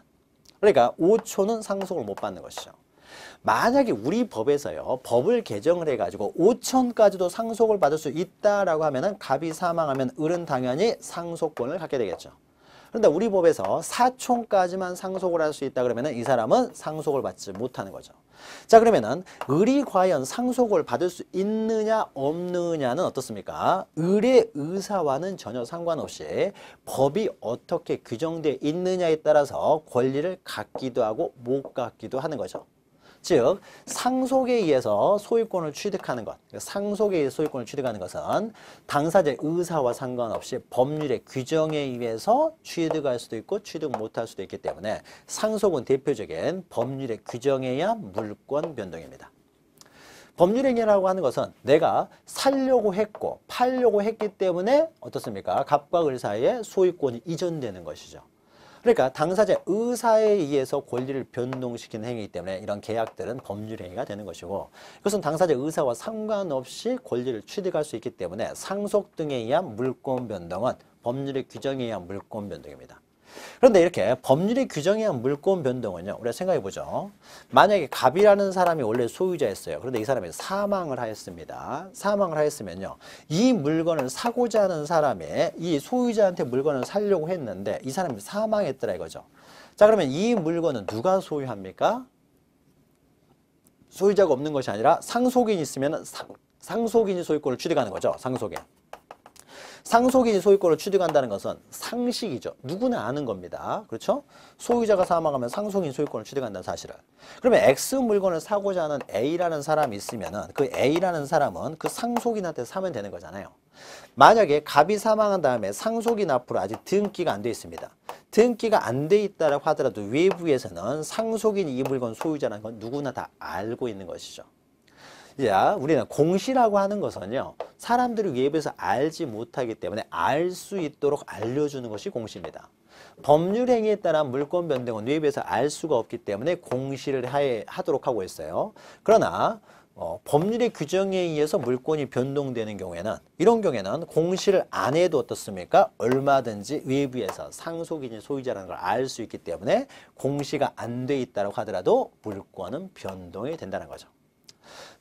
그러니까 5초는 상속을 못 받는 것이죠. 만약에 우리 법에서요 법을 개정을 해가지고 5천까지도 상속을 받을 수 있다라고 하면은 갑이 사망하면 을은 당연히 상속권을 갖게 되겠죠. 그런데 우리 법에서 사촌까지만 상속을 할 수 있다 그러면 이 사람은 상속을 받지 못하는 거죠. 자 그러면은 을이 과연 상속을 받을 수 있느냐 없느냐는 어떻습니까? 을의 의사와는 전혀 상관없이 법이 어떻게 규정되어 있느냐에 따라서 권리를 갖기도 하고 못 갖기도 하는 거죠. 즉 상속에 의해서 소유권을 취득하는 것, 상속에 의해 소유권을 취득하는 것은 당사자의 의사와 상관없이 법률의 규정에 의해서 취득할 수도 있고 취득 못할 수도 있기 때문에 상속은 대표적인 법률의 규정에 의한 물권 변동입니다. 법률행위라고 하는 것은 내가 살려고 했고 팔려고 했기 때문에 어떻습니까? 갑과 을 사이에 소유권이 이전되는 것이죠. 그러니까 당사자 의사에 의해서 권리를 변동시키는 행위이기 때문에 이런 계약들은 법률 행위가 되는 것이고 이것은 당사자 의사와 상관없이 권리를 취득할 수 있기 때문에 상속 등에 의한 물권 변동은 법률의 규정에 의한 물권 변동입니다. 그런데 이렇게 법률이 규정한 물권 변동은요. 우리가 생각해 보죠. 만약에 갑이라는 사람이 원래 소유자였어요. 그런데 이 사람이 사망을 하였습니다. 사망을 하였으면요. 이 물건을 사고자 하는 사람의 이 소유자한테 물건을 살려고 했는데 이 사람이 사망했더라 이거죠. 자 그러면 이 물건은 누가 소유합니까? 소유자가 없는 것이 아니라 상속인이 있으면 상, 상속인이 소유권을 취득하는 거죠. 상속인. 상속인 소유권을 취득한다는 것은 상식이죠. 누구나 아는 겁니다. 그렇죠? 소유자가 사망하면 상속인 소유권을 취득한다는 사실을. 그러면 X 물건을 사고자 하는 A라는 사람이 있으면 그 A라는 사람은 그 상속인한테 사면 되는 거잖아요. 만약에 갑이 사망한 다음에 상속인 앞으로 아직 등기가 안 돼 있습니다. 등기가 안 돼 있다고 하더라도 외부에서는 상속인 이이 물건 소유자라는 건 누구나 다 알고 있는 것이죠. 자, 우리는 공시라고 하는 것은요. 사람들이 외부에서 알지 못하기 때문에 알 수 있도록 알려주는 것이 공시입니다. 법률 행위에 따른 물권 변동은 외부에서알 수가 없기 때문에 공시를 하에, 하도록 하고 있어요. 그러나 어, 법률의 규정에 의해서 물권이 변동되는 경우에는 이런 경우에는 공시를 안 해도 어떻습니까? 얼마든지 외부에서 상속인이 소유자라는 걸 알 수 있기 때문에 공시가 안 돼 있다고 하더라도 물권은 변동이 된다는 거죠.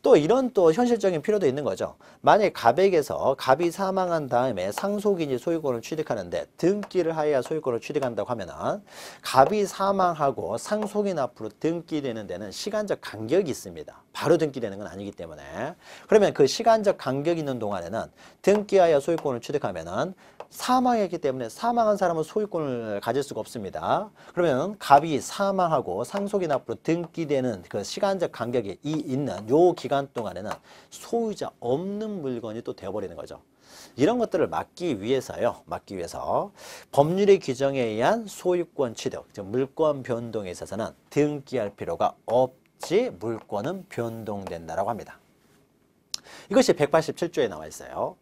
또 이런 또 현실적인 필요도 있는 거죠. 만약 가백에서 갑이 사망한 다음에 상속인이 소유권을 취득하는데 등기를 하여야 소유권을 취득한다고 하면은 갑이 사망하고 상속인 앞으로 등기되는 데는 시간적 간격이 있습니다. 바로 등기되는 건 아니기 때문에 그러면 그 시간적 간격 있는 동안에는 등기하여 소유권을 취득하면은 사망했기 때문에 사망한 사람은 소유권을 가질 수가 없습니다. 그러면 갑이 사망하고 상속이 납부로 등기되는 그 시간적 간격이 있는 요 기간 동안에는 소유자 없는 물건이 또 되어버리는 거죠. 이런 것들을 막기 위해서요. 막기 위해서 법률의 규정에 의한 소유권 취득, 즉 물권 변동에 있어서는 등기할 필요가 없지 물권은 변동된다라고 합니다. 이것이 187조에 나와 있어요.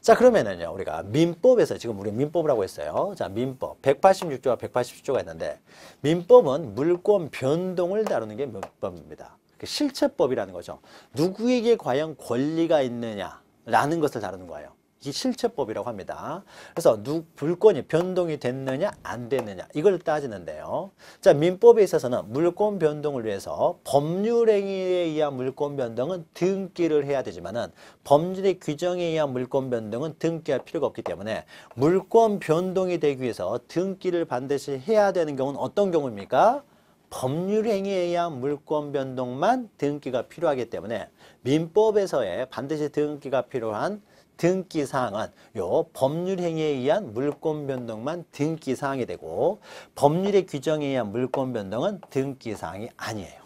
자 그러면은요 우리가 민법에서 지금 우리 민법이라고 했어요. 자 민법 186조와 187조가 있는데 민법은 물권 변동을 다루는 게 민법입니다. 그 실체법이라는 거죠. 누구에게 과연 권리가 있느냐라는 것을 다루는 거예요. 이 실체법이라고 합니다. 그래서 누, 불권이 변동이 됐느냐 안 됐느냐 이걸 따지는데요. 자 민법에 있어서는 물권 변동을 위해서 법률행위에 의한 물권 변동은 등기를 해야 되지만 은 법률의 규정에 의한 물권 변동은 등기할 필요가 없기 때문에 물권 변동이 되기 위해서 등기를 반드시 해야 되는 경우는 어떤 경우입니까? 법률행위에 의한 물권 변동만 등기가 필요하기 때문에 민법에서의 반드시 등기가 필요한 등기사항은 요 법률행위에 의한 물권 변동만 등기사항이 되고 법률의 규정에 의한 물권 변동은 등기사항이 아니에요.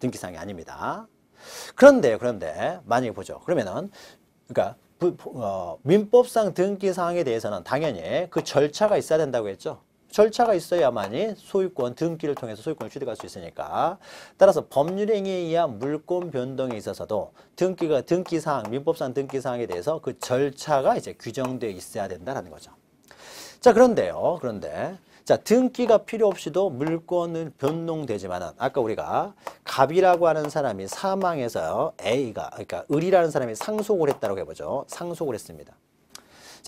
등기사항이 아닙니다. 그런데 그런데 만약에 보죠. 그러면은 그러니까 부, 어, 민법상 등기사항에 대해서는 당연히 그 절차가 있어야 된다고 했죠. 절차가 있어야만이 소유권 등기를 통해서 소유권을 취득할 수 있으니까 따라서 법률 행위에 의한 물권 변동에 있어서도 등기가 등기 사항 민법상 등기 사항에 대해서 그 절차가 이제 규정되어 있어야 된다는 거죠. 자 그런데요 그런데 자 등기가 필요 없이도 물권은 변동되지만 아까 우리가 갑이라고 하는 사람이 사망해서 A가 그러니까 을이라는 사람이 상속을 했다고 해보죠 상속을 했습니다.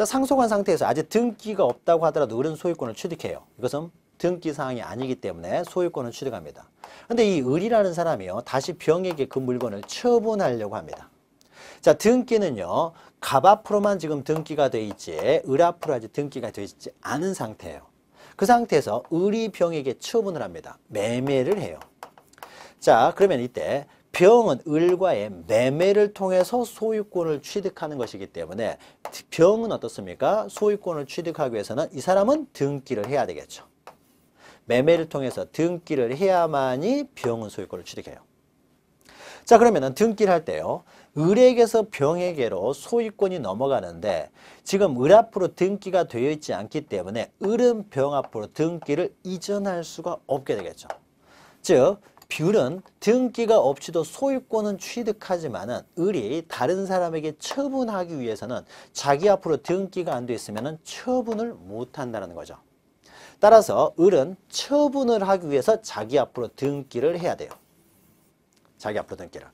자, 상속한 상태에서 아직 등기가 없다고 하더라도 을은 소유권을 취득해요. 이것은 등기 사항이 아니기 때문에 소유권을 취득합니다. 그런데이 을이라는 사람이요. 다시 병에게 그 물건을 처분하려고 합니다. 자, 등기는요. 갑 앞으로만 지금 등기가 돼 있지 을 앞으로 아직 등기가 돼 있지 않은 상태예요. 그 상태에서 을이 병에게 처분을 합니다. 매매를 해요. 자, 그러면 이때 병은 을과의 매매를 통해서 소유권을 취득하는 것이기 때문에 병은 어떻습니까? 소유권을 취득하기 위해서는 이 사람은 등기를 해야 되겠죠. 매매를 통해서 등기를 해야만이 병은 소유권을 취득해요. 자 그러면 등기를 할 때요. 을에게서 병에게로 소유권이 넘어가는데 지금 을 앞으로 등기가 되어 있지 않기 때문에 을은 병 앞으로 등기를 이전할 수가 없게 되겠죠. 즉 뷸은 등기가 없이도 소유권은 취득하지만은 을이 다른 사람에게 처분하기 위해서는 자기 앞으로 등기가 안 돼 있으면 처분을 못한다는 거죠. 따라서 을은 처분을 하기 위해서 자기 앞으로 등기를 해야 돼요. 자기 앞으로 등기를.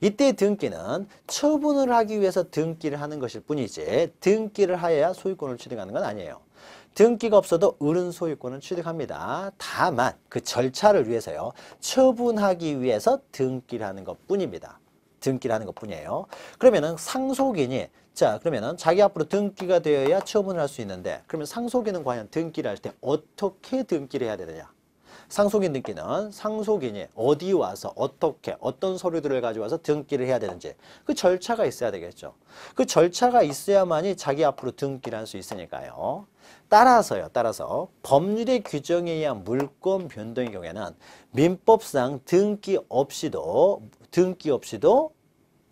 이때 등기는 처분을 하기 위해서 등기를 하는 것일 뿐이지 등기를 하여야 소유권을 취득하는 건 아니에요. 등기가 없어도 을은 소유권을 취득합니다. 다만 그 절차를 위해서요. 처분하기 위해서 등기라는 것뿐입니다. 등기라는 것뿐이에요. 그러면은 상속인이 자 그러면은 자기 앞으로 등기가 되어야 처분을 할 수 있는데 그러면 상속인은 과연 등기를 할 때 어떻게 등기를 해야 되느냐 상속인등기는 상속인이 어디 와서 어떻게 어떤 서류들을 가져와서 등기를 해야 되는지 그 절차가 있어야 되겠죠. 그 절차가 있어야만이 자기 앞으로 등기를 할 수 있으니까요. 따라서요. 따라서 법률의 규정에 의한 물권 변동의 경우에는 민법상 등기 없이도 등기 없이도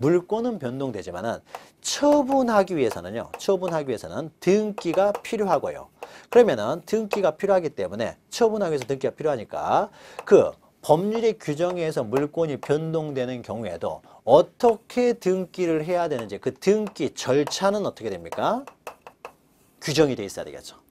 물권은 변동되지만 처분하기 위해서는요. 처분하기 위해서는 등기가 필요하고요. 그러면은 등기가 필요하기 때문에 처분하기 위해서 등기가 필요하니까 그 법률의 규정에 의해서 물권이 변동되는 경우에도 어떻게 등기를 해야 되는지 그 등기 절차는 어떻게 됩니까? 규정이 돼 있어야 되겠죠.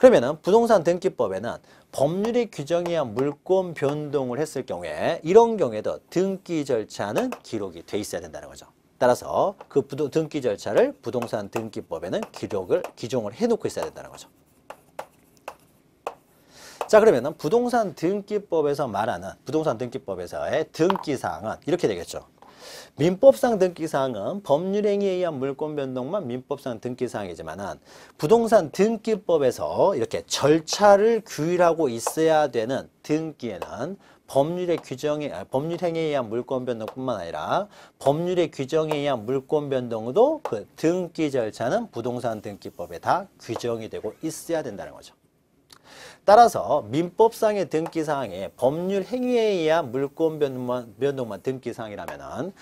그러면은 부동산 등기법에는 법률이 규정해한 물권 변동을 했을 경우에 이런 경우에도 등기 절차는 기록이 돼 있어야 된다는 거죠. 따라서 그 부도, 등기 절차를 부동산 등기법에는 기록을 기종을 해놓고 있어야 된다는 거죠. 자 그러면은 부동산 등기법에서 말하는 부동산 등기법에서의 등기사항은 이렇게 되겠죠. 민법상 등기사항은 법률행위에 의한 물권 변동만 민법상 등기사항이지만 부동산 등기법에서 이렇게 절차를 규율하고 있어야 되는 등기에는 법률의 규정에 아, 법률행위에 의한 물권 변동뿐만 아니라 법률의 규정에 의한 물권 변동도 그 등기 절차는 부동산 등기법에 다 규정이 되고 있어야 된다는 거죠. 따라서 민법상의 등기사항에 법률 행위에 의한 물권 변동만, 변동만 등기사항이라면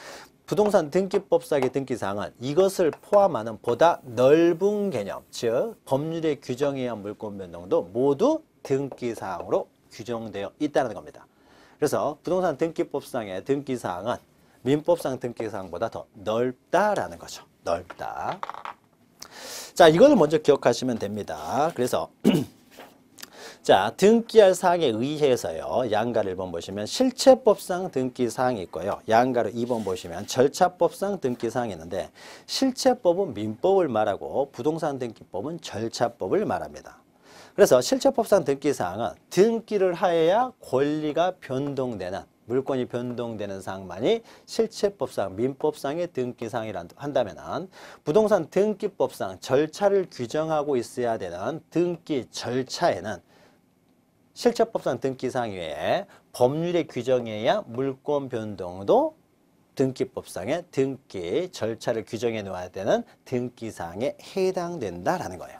부동산 등기법상의 등기사항은 이것을 포함하는 보다 넓은 개념, 즉 법률의 규정에 의한 물권 변동도 모두 등기사항으로 규정되어 있다는 겁니다. 그래서 부동산 등기법상의 등기사항은 민법상 등기사항보다 더 넓다라는 거죠. 넓다. 자, 이걸 거 먼저 기억하시면 됩니다. 그래서 자, 등기할 사항에 의해서요. 양가를 1번 보시면 실체법상 등기 사항이 있고요. 양가를 2번 보시면 절차법상 등기 사항이 있는데 실체법은 민법을 말하고 부동산 등기법은 절차법을 말합니다. 그래서 실체법상 등기 사항은 등기를 하여야 권리가 변동되는 물건이 변동되는 사항만이 실체법상 민법상의 등기사항이란 한다면 부동산 등기법상 절차를 규정하고 있어야 되는 등기 절차에는 실체법상 등기사항외에 법률의 규정에야 물권 변동도 등기법상의 등기 절차를 규정해 놓아야 되는 등기사항에 해당된다라는 거예요.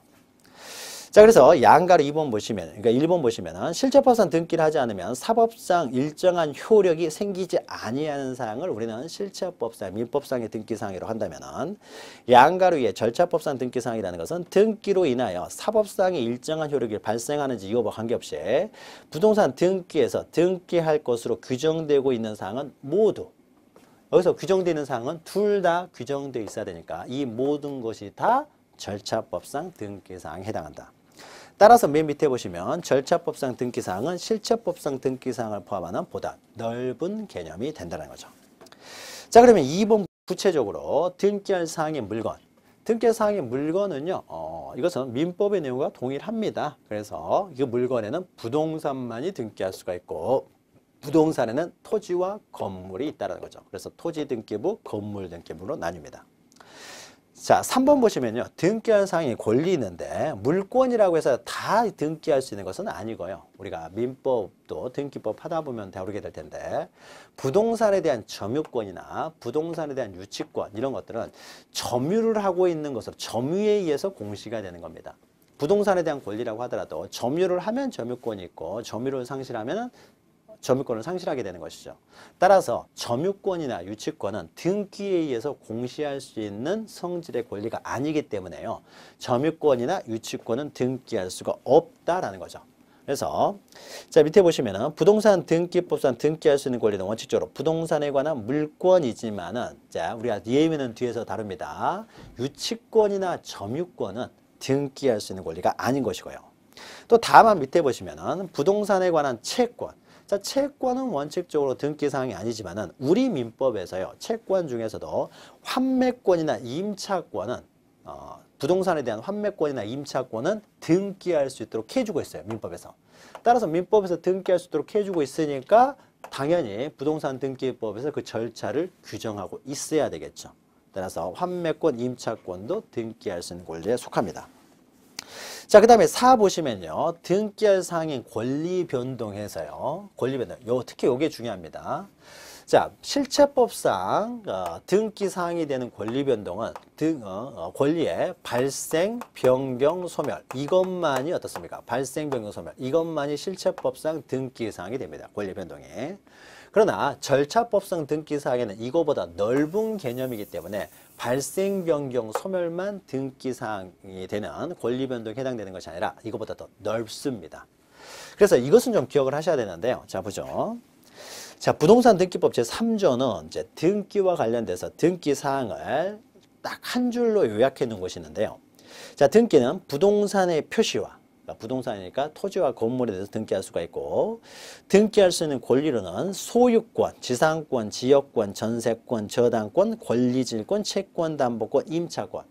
자 그래서 양가로 2번 보시면 그러니까 1번 보시면은 실체법상 등기를 하지 않으면 사법상 일정한 효력이 생기지 아니하는 사항을 우리는 실체법상 민법상의 등기사항이라고 한다면은 양가로 위에 절차법상 등기사항이라는 것은 등기로 인하여 사법상의 일정한 효력이 발생하는지 이거와 관계없이 부동산 등기에서 등기할 것으로 규정되고 있는 사항은 모두 여기서 규정되는 사항은 둘 다 규정되어 있어야 되니까 이 모든 것이 다 절차법상 등기사항에 해당한다. 따라서 맨 밑에 보시면 절차법상 등기사항은 실체법상 등기사항을 포함하는 보다 넓은 개념이 된다는 거죠. 자 그러면 2번 구체적으로 등기할 사항의 물건 등기할 사항의 물건은요 어, 이것은 민법의 내용과 동일합니다. 그래서 이 그 물건에는 부동산만이 등기할 수가 있고 부동산에는 토지와 건물이 있다는 거죠. 그래서 토지 등기부, 건물 등기부로 나뉩니다. 자, 3번 보시면요. 등기한 사항이 권리 있는데 물권이라고 해서 다 등기할 수 있는 것은 아니고요. 우리가 민법도 등기법 하다 보면 다루게 될 텐데 부동산에 대한 점유권이나 부동산에 대한 유치권 이런 것들은 점유를 하고 있는 것으로 점유에 의해서 공시가 되는 겁니다. 부동산에 대한 권리라고 하더라도 점유를 하면 점유권이 있고 점유를 상실하면 점유권을 상실하게 되는 것이죠. 따라서 점유권이나 유치권은 등기에 의해서 공시할 수 있는 성질의 권리가 아니기 때문에요. 점유권이나 유치권은 등기할 수가 없다라는 거죠. 그래서 자 밑에 보시면은 부동산 등기법상 등기할 수 있는 권리는 원칙적으로 부동산에 관한 물권이지만은 자 우리가 예외는 뒤에서 다룹니다. 유치권이나 점유권은 등기할 수 있는 권리가 아닌 것이고요. 또 다만 밑에 보시면은 부동산에 관한 채권 자, 채권은 원칙적으로 등기사항이 아니지만은 우리 민법에서요. 채권 중에서도 환매권이나 임차권은 어, 부동산에 대한 환매권이나 임차권은 등기할 수 있도록 해주고 있어요. 민법에서. 따라서 민법에서 등기할 수 있도록 해주고 있으니까 당연히 부동산 등기법에서 그 절차를 규정하고 있어야 되겠죠. 따라서 환매권, 임차권도 등기할 수 있는 권리에 속합니다. 자, 그 다음에 사 보시면요. 등결 상인 권리 변동해서요. 권리 변동. 요, 특히 요게 중요합니다. 자, 실체법상 어, 등기 사항이 되는 권리 변동은 등 어, 어, 권리의 발생, 변경, 소멸 이것만이 어떻습니까? 발생, 변경, 소멸 이것만이 실체법상 등기 사항이 됩니다. 권리 변동에. 그러나 절차법상 등기 사항에는 이거보다 넓은 개념이기 때문에 발생 변경 소멸만 등기 사항이 되는 권리 변동에 해당되는 것이 아니라 이것보다더 넓습니다. 그래서 이것은 좀 기억을 하셔야 되는데요. 자 보죠. 자 부동산 등기법 제3조는 이제 등기와 관련돼서 등기 사항을 딱 한 줄로 요약해 놓은 것이 있는데요. 자 등기는 부동산의 표시와 부동산이니까 토지와 건물에 대해서 등기할 수가 있고 등기할 수 있는 권리로는 소유권, 지상권, 지역권, 전세권, 저당권, 권리질권, 채권담보권, 임차권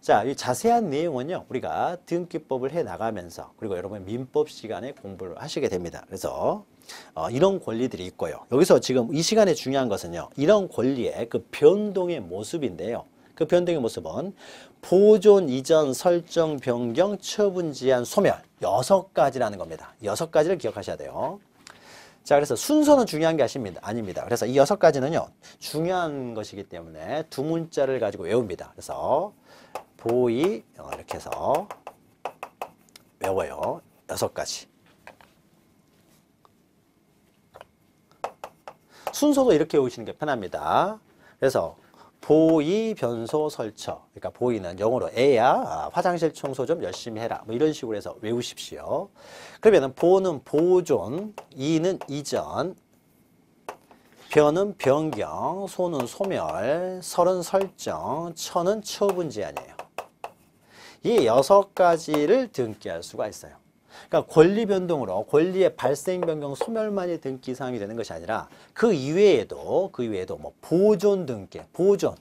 자, 이 자세한 내용은요, 우리가 등기법을 해 나가면서, 그리고 여러분 민법 시간에 공부를 하시게 됩니다. 그래서, 어, 이런 권리들이 있고요. 여기서 지금 이 시간에 중요한 것은요, 이런 권리의 그 변동의 모습인데요. 그 변동의 모습은 보존 이전 설정 변경 처분 제한 소멸 여섯 가지라는 겁니다. 여섯 가지를 기억하셔야 돼요. 자 그래서 순서는 중요한 게 아십니다. 아닙니다. 그래서 이 여섯 가지는요 중요한 것이기 때문에 두 문자를 가지고 외웁니다. 그래서 보이 어, 이렇게 해서 외워요. 여섯 가지. 순서도 이렇게 외우시는 게 편합니다. 그래서 보이 변소 설쳐 그러니까 보이는 영어로 애야 화장실 청소 좀 열심히 해라 뭐 이런 식으로 해서 외우십시오 그러면은 보는 보존 이는 이전 변은 변경 소는 소멸 설은 설정 천은 처분 제한이에요 이 여섯 가지를 등기할 수가 있어요 그러니까 권리 변동으로 권리의 발생 변경 소멸만이 등기 사항이 되는 것이 아니라 그 이외에도 그 이외에도 뭐 보존 등기 보존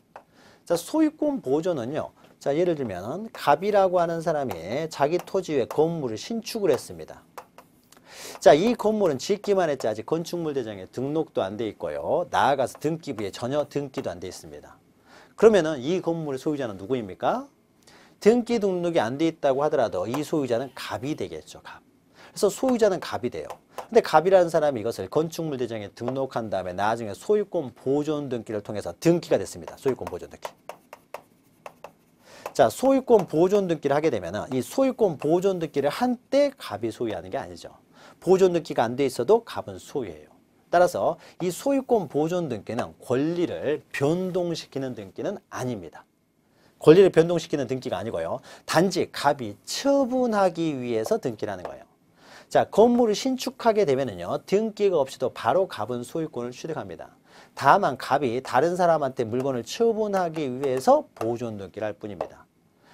자 소유권 보존은요 자 예를 들면 갑이라고 하는 사람이 자기 토지 위에 건물을 신축을 했습니다. 자, 이 건물은 짓기만 했지 아직 건축물 대장에 등록도 안 돼 있고요. 나아가서 등기부에 전혀 등기도 안 돼 있습니다. 그러면은 이 건물의 소유자는 누구입니까? 등기 등록이 안 돼 있다고 하더라도 이 소유자는 갑이 되겠죠. 갑. 그래서 소유자는 갑이 돼요. 근데 갑이라는 사람이 이것을 건축물 대장에 등록한 다음에 나중에 소유권 보존 등기를 통해서 등기가 됐습니다. 소유권 보존 등기. 자, 소유권 보존 등기를 하게 되면 이 소유권 보존 등기를 한 때 갑이 소유하는 게 아니죠. 보존 등기가 안 돼 있어도 갑은 소유예요. 따라서 이 소유권 보존 등기는 권리를 변동시키는 등기는 아닙니다. 권리를 변동시키는 등기가 아니고요. 단지 갑이 처분하기 위해서 등기라는 거예요. 자, 건물을 신축하게 되면은요. 등기가 없이도 바로 갑은 소유권을 취득합니다. 다만 갑이 다른 사람한테 물건을 처분하기 위해서 보존 등기를 할 뿐입니다.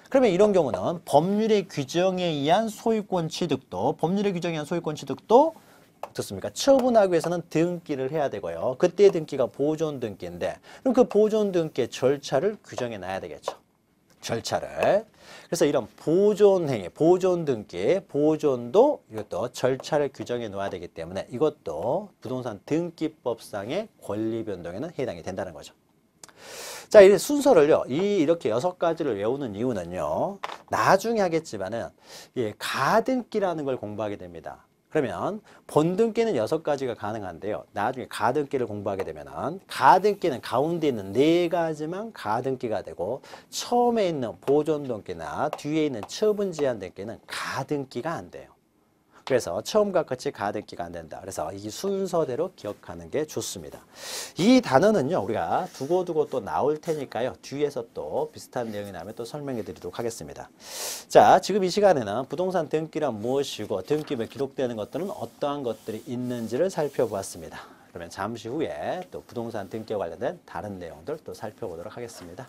그러면 이런 경우는 법률의 규정에 의한 소유권 취득도 법률의 규정에 의한 소유권 취득도 어떻습니까? 처분하기 위해서는 등기를 해야 되고요. 그때 등기가 보존 등기인데 그럼 그 보존 등기의 절차를 규정해 놔야 되겠죠. 절차를 그래서 이런 보존행위, 보존등기, 보존도 이것도 절차를 규정해 놓아야 되기 때문에 이것도 부동산 등기법상의 권리변동에는 해당이 된다는 거죠. 자, 이 순서를요, 이 이렇게 여섯 가지를 외우는 이유는요, 나중에 하겠지만은, 예, 가등기라는 걸 공부하게 됩니다. 그러면 본등기는 여섯 가지가 가능한데요. 나중에 가등기를 공부하게 되면 은 가등기는 가운데 있는 네 가지만 가등기가 되고 처음에 있는 보존등기나 뒤에 있는 처분 제한등기는 가등기가 안 돼요. 그래서 처음과 끝이 가등기가 안 된다. 그래서 이 순서대로 기억하는 게 좋습니다. 이 단어는요. 우리가 두고두고 또 나올 테니까요. 뒤에서 또 비슷한 내용이 나면 또 설명해 드리도록 하겠습니다. 자, 지금 이 시간에는 부동산 등기란 무엇이고 등기부에 기록되는 것들은 어떠한 것들이 있는지를 살펴보았습니다. 그러면 잠시 후에 또 부동산 등기와 관련된 다른 내용들 또 살펴보도록 하겠습니다.